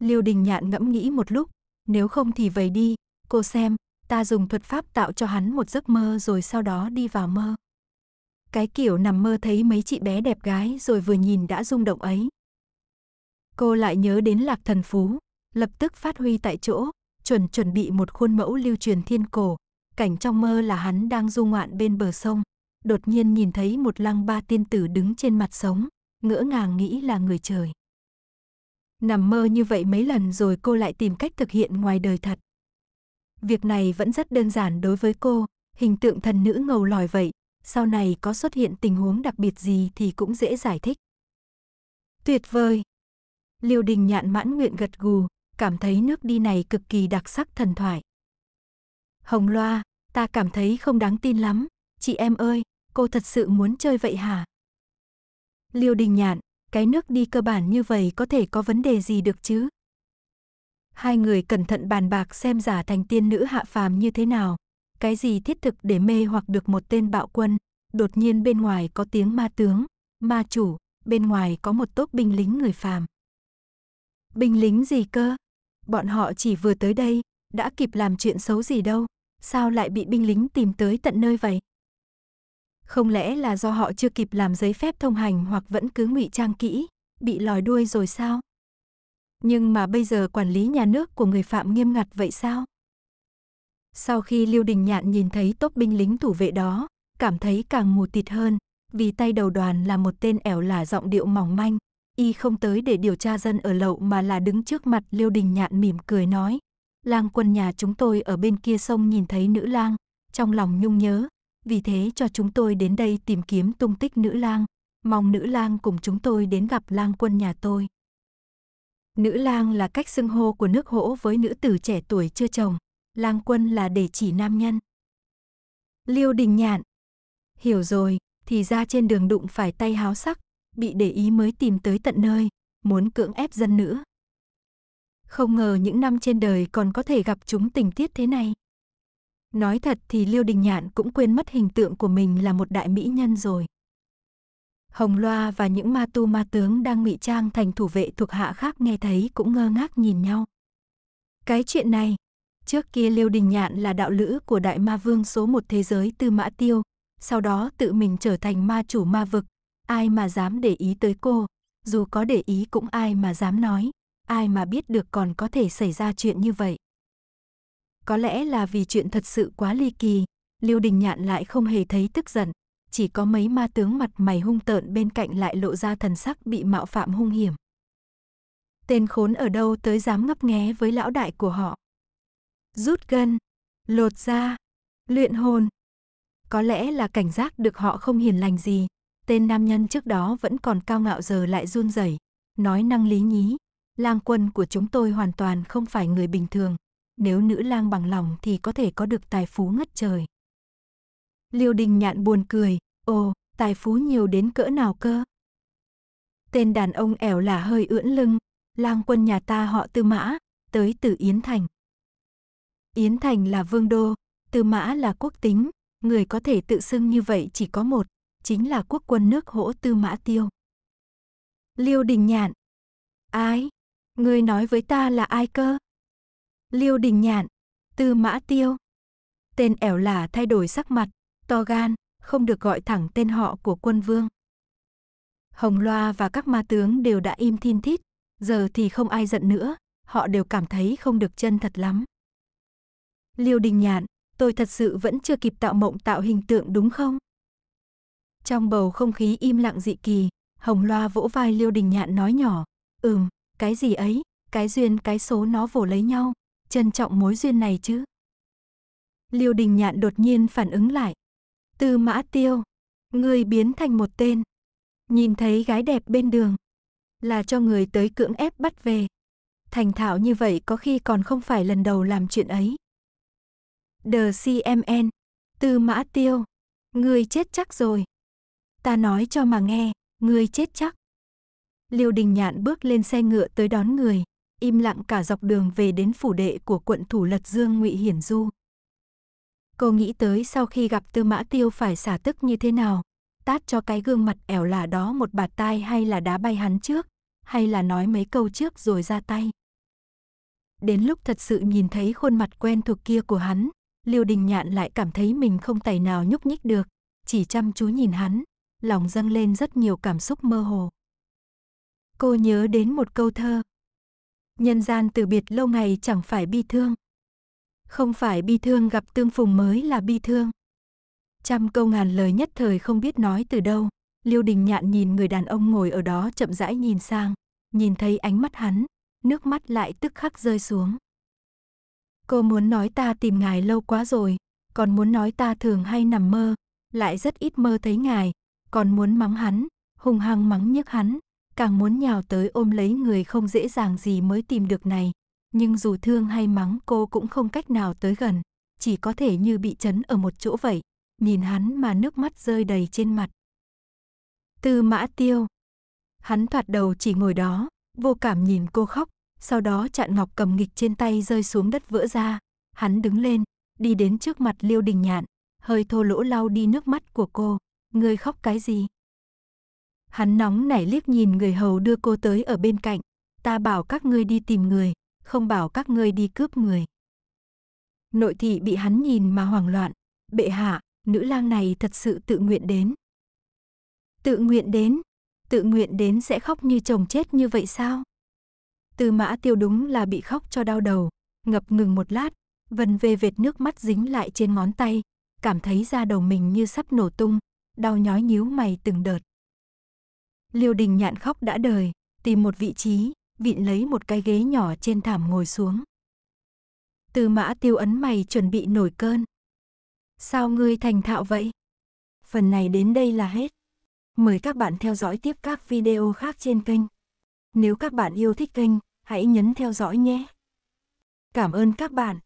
Liêu Đình Nhạn ngẫm nghĩ một lúc, nếu không thì vậy đi, cô xem, ta dùng thuật pháp tạo cho hắn một giấc mơ rồi sau đó đi vào mơ. Cái kiểu nằm mơ thấy mấy chị bé đẹp gái rồi vừa nhìn đã rung động ấy. Cô lại nhớ đến Lạc Thần Phú, lập tức phát huy tại chỗ, chuẩn chuẩn bị một khuôn mẫu lưu truyền thiên cổ, cảnh trong mơ là hắn đang du ngoạn bên bờ sông, đột nhiên nhìn thấy một lăng ba tiên tử đứng trên mặt sống, ngỡ ngàng nghĩ là người trời. Nằm mơ như vậy mấy lần rồi cô lại tìm cách thực hiện ngoài đời thật. Việc này vẫn rất đơn giản đối với cô, hình tượng thần nữ ngầu lòi vậy, sau này có xuất hiện tình huống đặc biệt gì thì cũng dễ giải thích. Tuyệt vời! Liêu đình nhạn mãn nguyện gật gù, cảm thấy nước đi này cực kỳ đặc sắc thần thoại. Hồng Loa, ta cảm thấy không đáng tin lắm. Chị em ơi, cô thật sự muốn chơi vậy hả? Liêu Đình Nhạn, cái nước đi cơ bản như vậy có thể có vấn đề gì được chứ? Hai người cẩn thận bàn bạc xem giả thành tiên nữ hạ phàm như thế nào. Cái gì thiết thực để mê hoặc được một tên bạo quân. Đột nhiên bên ngoài có tiếng ma tướng, ma chủ, bên ngoài có một tốp binh lính người phàm. Binh lính gì cơ? Bọn họ chỉ vừa tới đây, đã kịp làm chuyện xấu gì đâu sao lại bị binh lính tìm tới tận nơi vậy? Không lẽ là do họ chưa kịp làm giấy phép thông hành hoặc vẫn cứ ngụy trang kỹ, bị lòi đuôi rồi sao? Nhưng mà bây giờ quản lý nhà nước của người phạm nghiêm ngặt vậy sao? Sau khi Lưu Đình Nhạn nhìn thấy tốp binh lính thủ vệ đó, cảm thấy càng mù tịt hơn, vì tay đầu đoàn là một tên ẻo là giọng điệu mỏng manh, y không tới để điều tra dân ở lậu mà là đứng trước mặt lưu Đình Nhạn mỉm cười nói, lang quân nhà chúng tôi ở bên kia sông nhìn thấy nữ lang, trong lòng nhung nhớ, vì thế cho chúng tôi đến đây tìm kiếm tung tích nữ lang, mong nữ lang cùng chúng tôi đến gặp lang quân nhà tôi. Nữ lang là cách xưng hô của nước hỗ với nữ tử trẻ tuổi chưa chồng, lang quân là để chỉ nam nhân. Liêu đình nhạn. Hiểu rồi, thì ra trên đường đụng phải tay háo sắc, bị để ý mới tìm tới tận nơi, muốn cưỡng ép dân nữa. Không ngờ những năm trên đời còn có thể gặp chúng tình tiết thế này. Nói thật thì Liêu Đình Nhạn cũng quên mất hình tượng của mình là một đại mỹ nhân rồi. Hồng Loa và những ma tu ma tướng đang ngụy trang thành thủ vệ thuộc hạ khác nghe thấy cũng ngơ ngác nhìn nhau. Cái chuyện này, trước kia Liêu Đình Nhạn là đạo lữ của đại ma vương số một thế giới Tư Mã Tiêu, sau đó tự mình trở thành ma chủ ma vực, ai mà dám để ý tới cô, dù có để ý cũng ai mà dám nói, ai mà biết được còn có thể xảy ra chuyện như vậy. Có lẽ là vì chuyện thật sự quá ly kỳ, Lưu Đình Nhạn lại không hề thấy tức giận, chỉ có mấy ma tướng mặt mày hung tợn bên cạnh lại lộ ra thần sắc bị mạo phạm hung hiểm. Tên khốn ở đâu tới dám ngấp nghé với lão đại của họ. Rút gân, lột da, luyện hồn. Có lẽ là cảnh giác được họ không hiền lành gì, tên nam nhân trước đó vẫn còn cao ngạo giờ lại run rẩy, nói năng lý nhí, lang quân của chúng tôi hoàn toàn không phải người bình thường. Nếu nữ lang bằng lòng thì có thể có được tài phú ngất trời. Liêu đình nhạn buồn cười, ồ, tài phú nhiều đến cỡ nào cơ? Tên đàn ông ẻo là hơi ưỡn lưng, lang quân nhà ta họ tư mã, tới từ Yến Thành. Yến Thành là vương đô, tư mã là quốc tính, người có thể tự xưng như vậy chỉ có một, chính là quốc quân nước hỗ tư mã tiêu. Liêu đình nhạn. Ai? Ngươi nói với ta là ai cơ? Liêu Đình Nhạn, Tư Mã Tiêu. Tên ẻo là thay đổi sắc mặt, to gan, không được gọi thẳng tên họ của quân vương. Hồng Loa và các ma tướng đều đã im thin thít, giờ thì không ai giận nữa, họ đều cảm thấy không được chân thật lắm. Liêu Đình Nhạn, tôi thật sự vẫn chưa kịp tạo mộng tạo hình tượng đúng không? Trong bầu không khí im lặng dị kỳ, Hồng Loa vỗ vai Liêu Đình Nhạn nói nhỏ, ừm, cái gì ấy, cái duyên cái số nó vồ lấy nhau, trân trọng mối duyên này chứ. Liêu đình nhạn đột nhiên phản ứng lại. từ mã tiêu, người biến thành một tên. Nhìn thấy gái đẹp bên đường. Là cho người tới cưỡng ép bắt về. Thành thạo như vậy có khi còn không phải lần đầu làm chuyện ấy. The CMN, tư mã tiêu, người chết chắc rồi. Ta nói cho mà nghe, người chết chắc. Liêu Đình Nhạn bước lên xe ngựa tới đón người, im lặng cả dọc đường về đến phủ đệ của quận thủ Lật Dương Ngụy Hiển Du. Cô nghĩ tới sau khi gặp Tư Mã Tiêu phải xả tức như thế nào, tát cho cái gương mặt ẻo lả đó một bạt tai hay là đá bay hắn trước, hay là nói mấy câu trước rồi ra tay. Đến lúc thật sự nhìn thấy khuôn mặt quen thuộc kia của hắn, Liêu Đình Nhạn lại cảm thấy mình không tài nào nhúc nhích được, chỉ chăm chú nhìn hắn, lòng dâng lên rất nhiều cảm xúc mơ hồ cô nhớ đến một câu thơ. Nhân gian từ biệt lâu ngày chẳng phải bi thương. Không phải bi thương gặp tương phùng mới là bi thương. Trăm câu ngàn lời nhất thời không biết nói từ đâu. Liêu đình nhạn nhìn người đàn ông ngồi ở đó chậm rãi nhìn sang, nhìn thấy ánh mắt hắn, nước mắt lại tức khắc rơi xuống. Cô muốn nói ta tìm ngài lâu quá rồi, còn muốn nói ta thường hay nằm mơ, lại rất ít mơ thấy ngài, còn muốn mắng hắn, hung hăng mắng nhức hắn, càng muốn nhào tới ôm lấy người không dễ dàng gì mới tìm được này. Nhưng dù thương hay mắng cô cũng không cách nào tới gần, chỉ có thể như bị chấn ở một chỗ vậy, nhìn hắn mà nước mắt rơi đầy trên mặt. Tư mã tiêu. Hắn thoạt đầu chỉ ngồi đó, vô cảm nhìn cô khóc, sau đó chặn ngọc cầm nghịch trên tay rơi xuống đất vỡ ra. Hắn đứng lên, đi đến trước mặt Liêu Đình Nhạn, hơi thô lỗ lau đi nước mắt của cô. Ngươi khóc cái gì? Hắn nóng nảy liếc nhìn người hầu đưa cô tới ở bên cạnh. Ta bảo các ngươi đi tìm người, không bảo các ngươi đi cướp người. Nội thị bị hắn nhìn mà hoảng loạn. Bệ hạ, nữ lang này thật sự tự nguyện đến. Tự nguyện đến? Tự nguyện đến sẽ khóc như chồng chết như vậy sao? Từ mã tiêu đúng là bị khóc cho đau đầu, ngập ngừng một lát, vần về vệt nước mắt dính lại trên ngón tay, cảm thấy da đầu mình như sắp nổ tung, đau nhói nhíu mày từng đợt. Liêu Đình Nhạn khóc đã đời, tìm một vị trí, vịn lấy một cái ghế nhỏ trên thảm ngồi xuống. Từ mã tiêu ấn mày chuẩn bị nổi cơn. Sao ngươi thành thạo vậy? Phần này đến đây là hết. Mời các bạn theo dõi tiếp các video khác trên kênh. Nếu các bạn yêu thích kênh, hãy nhấn theo dõi nhé. Cảm ơn các bạn.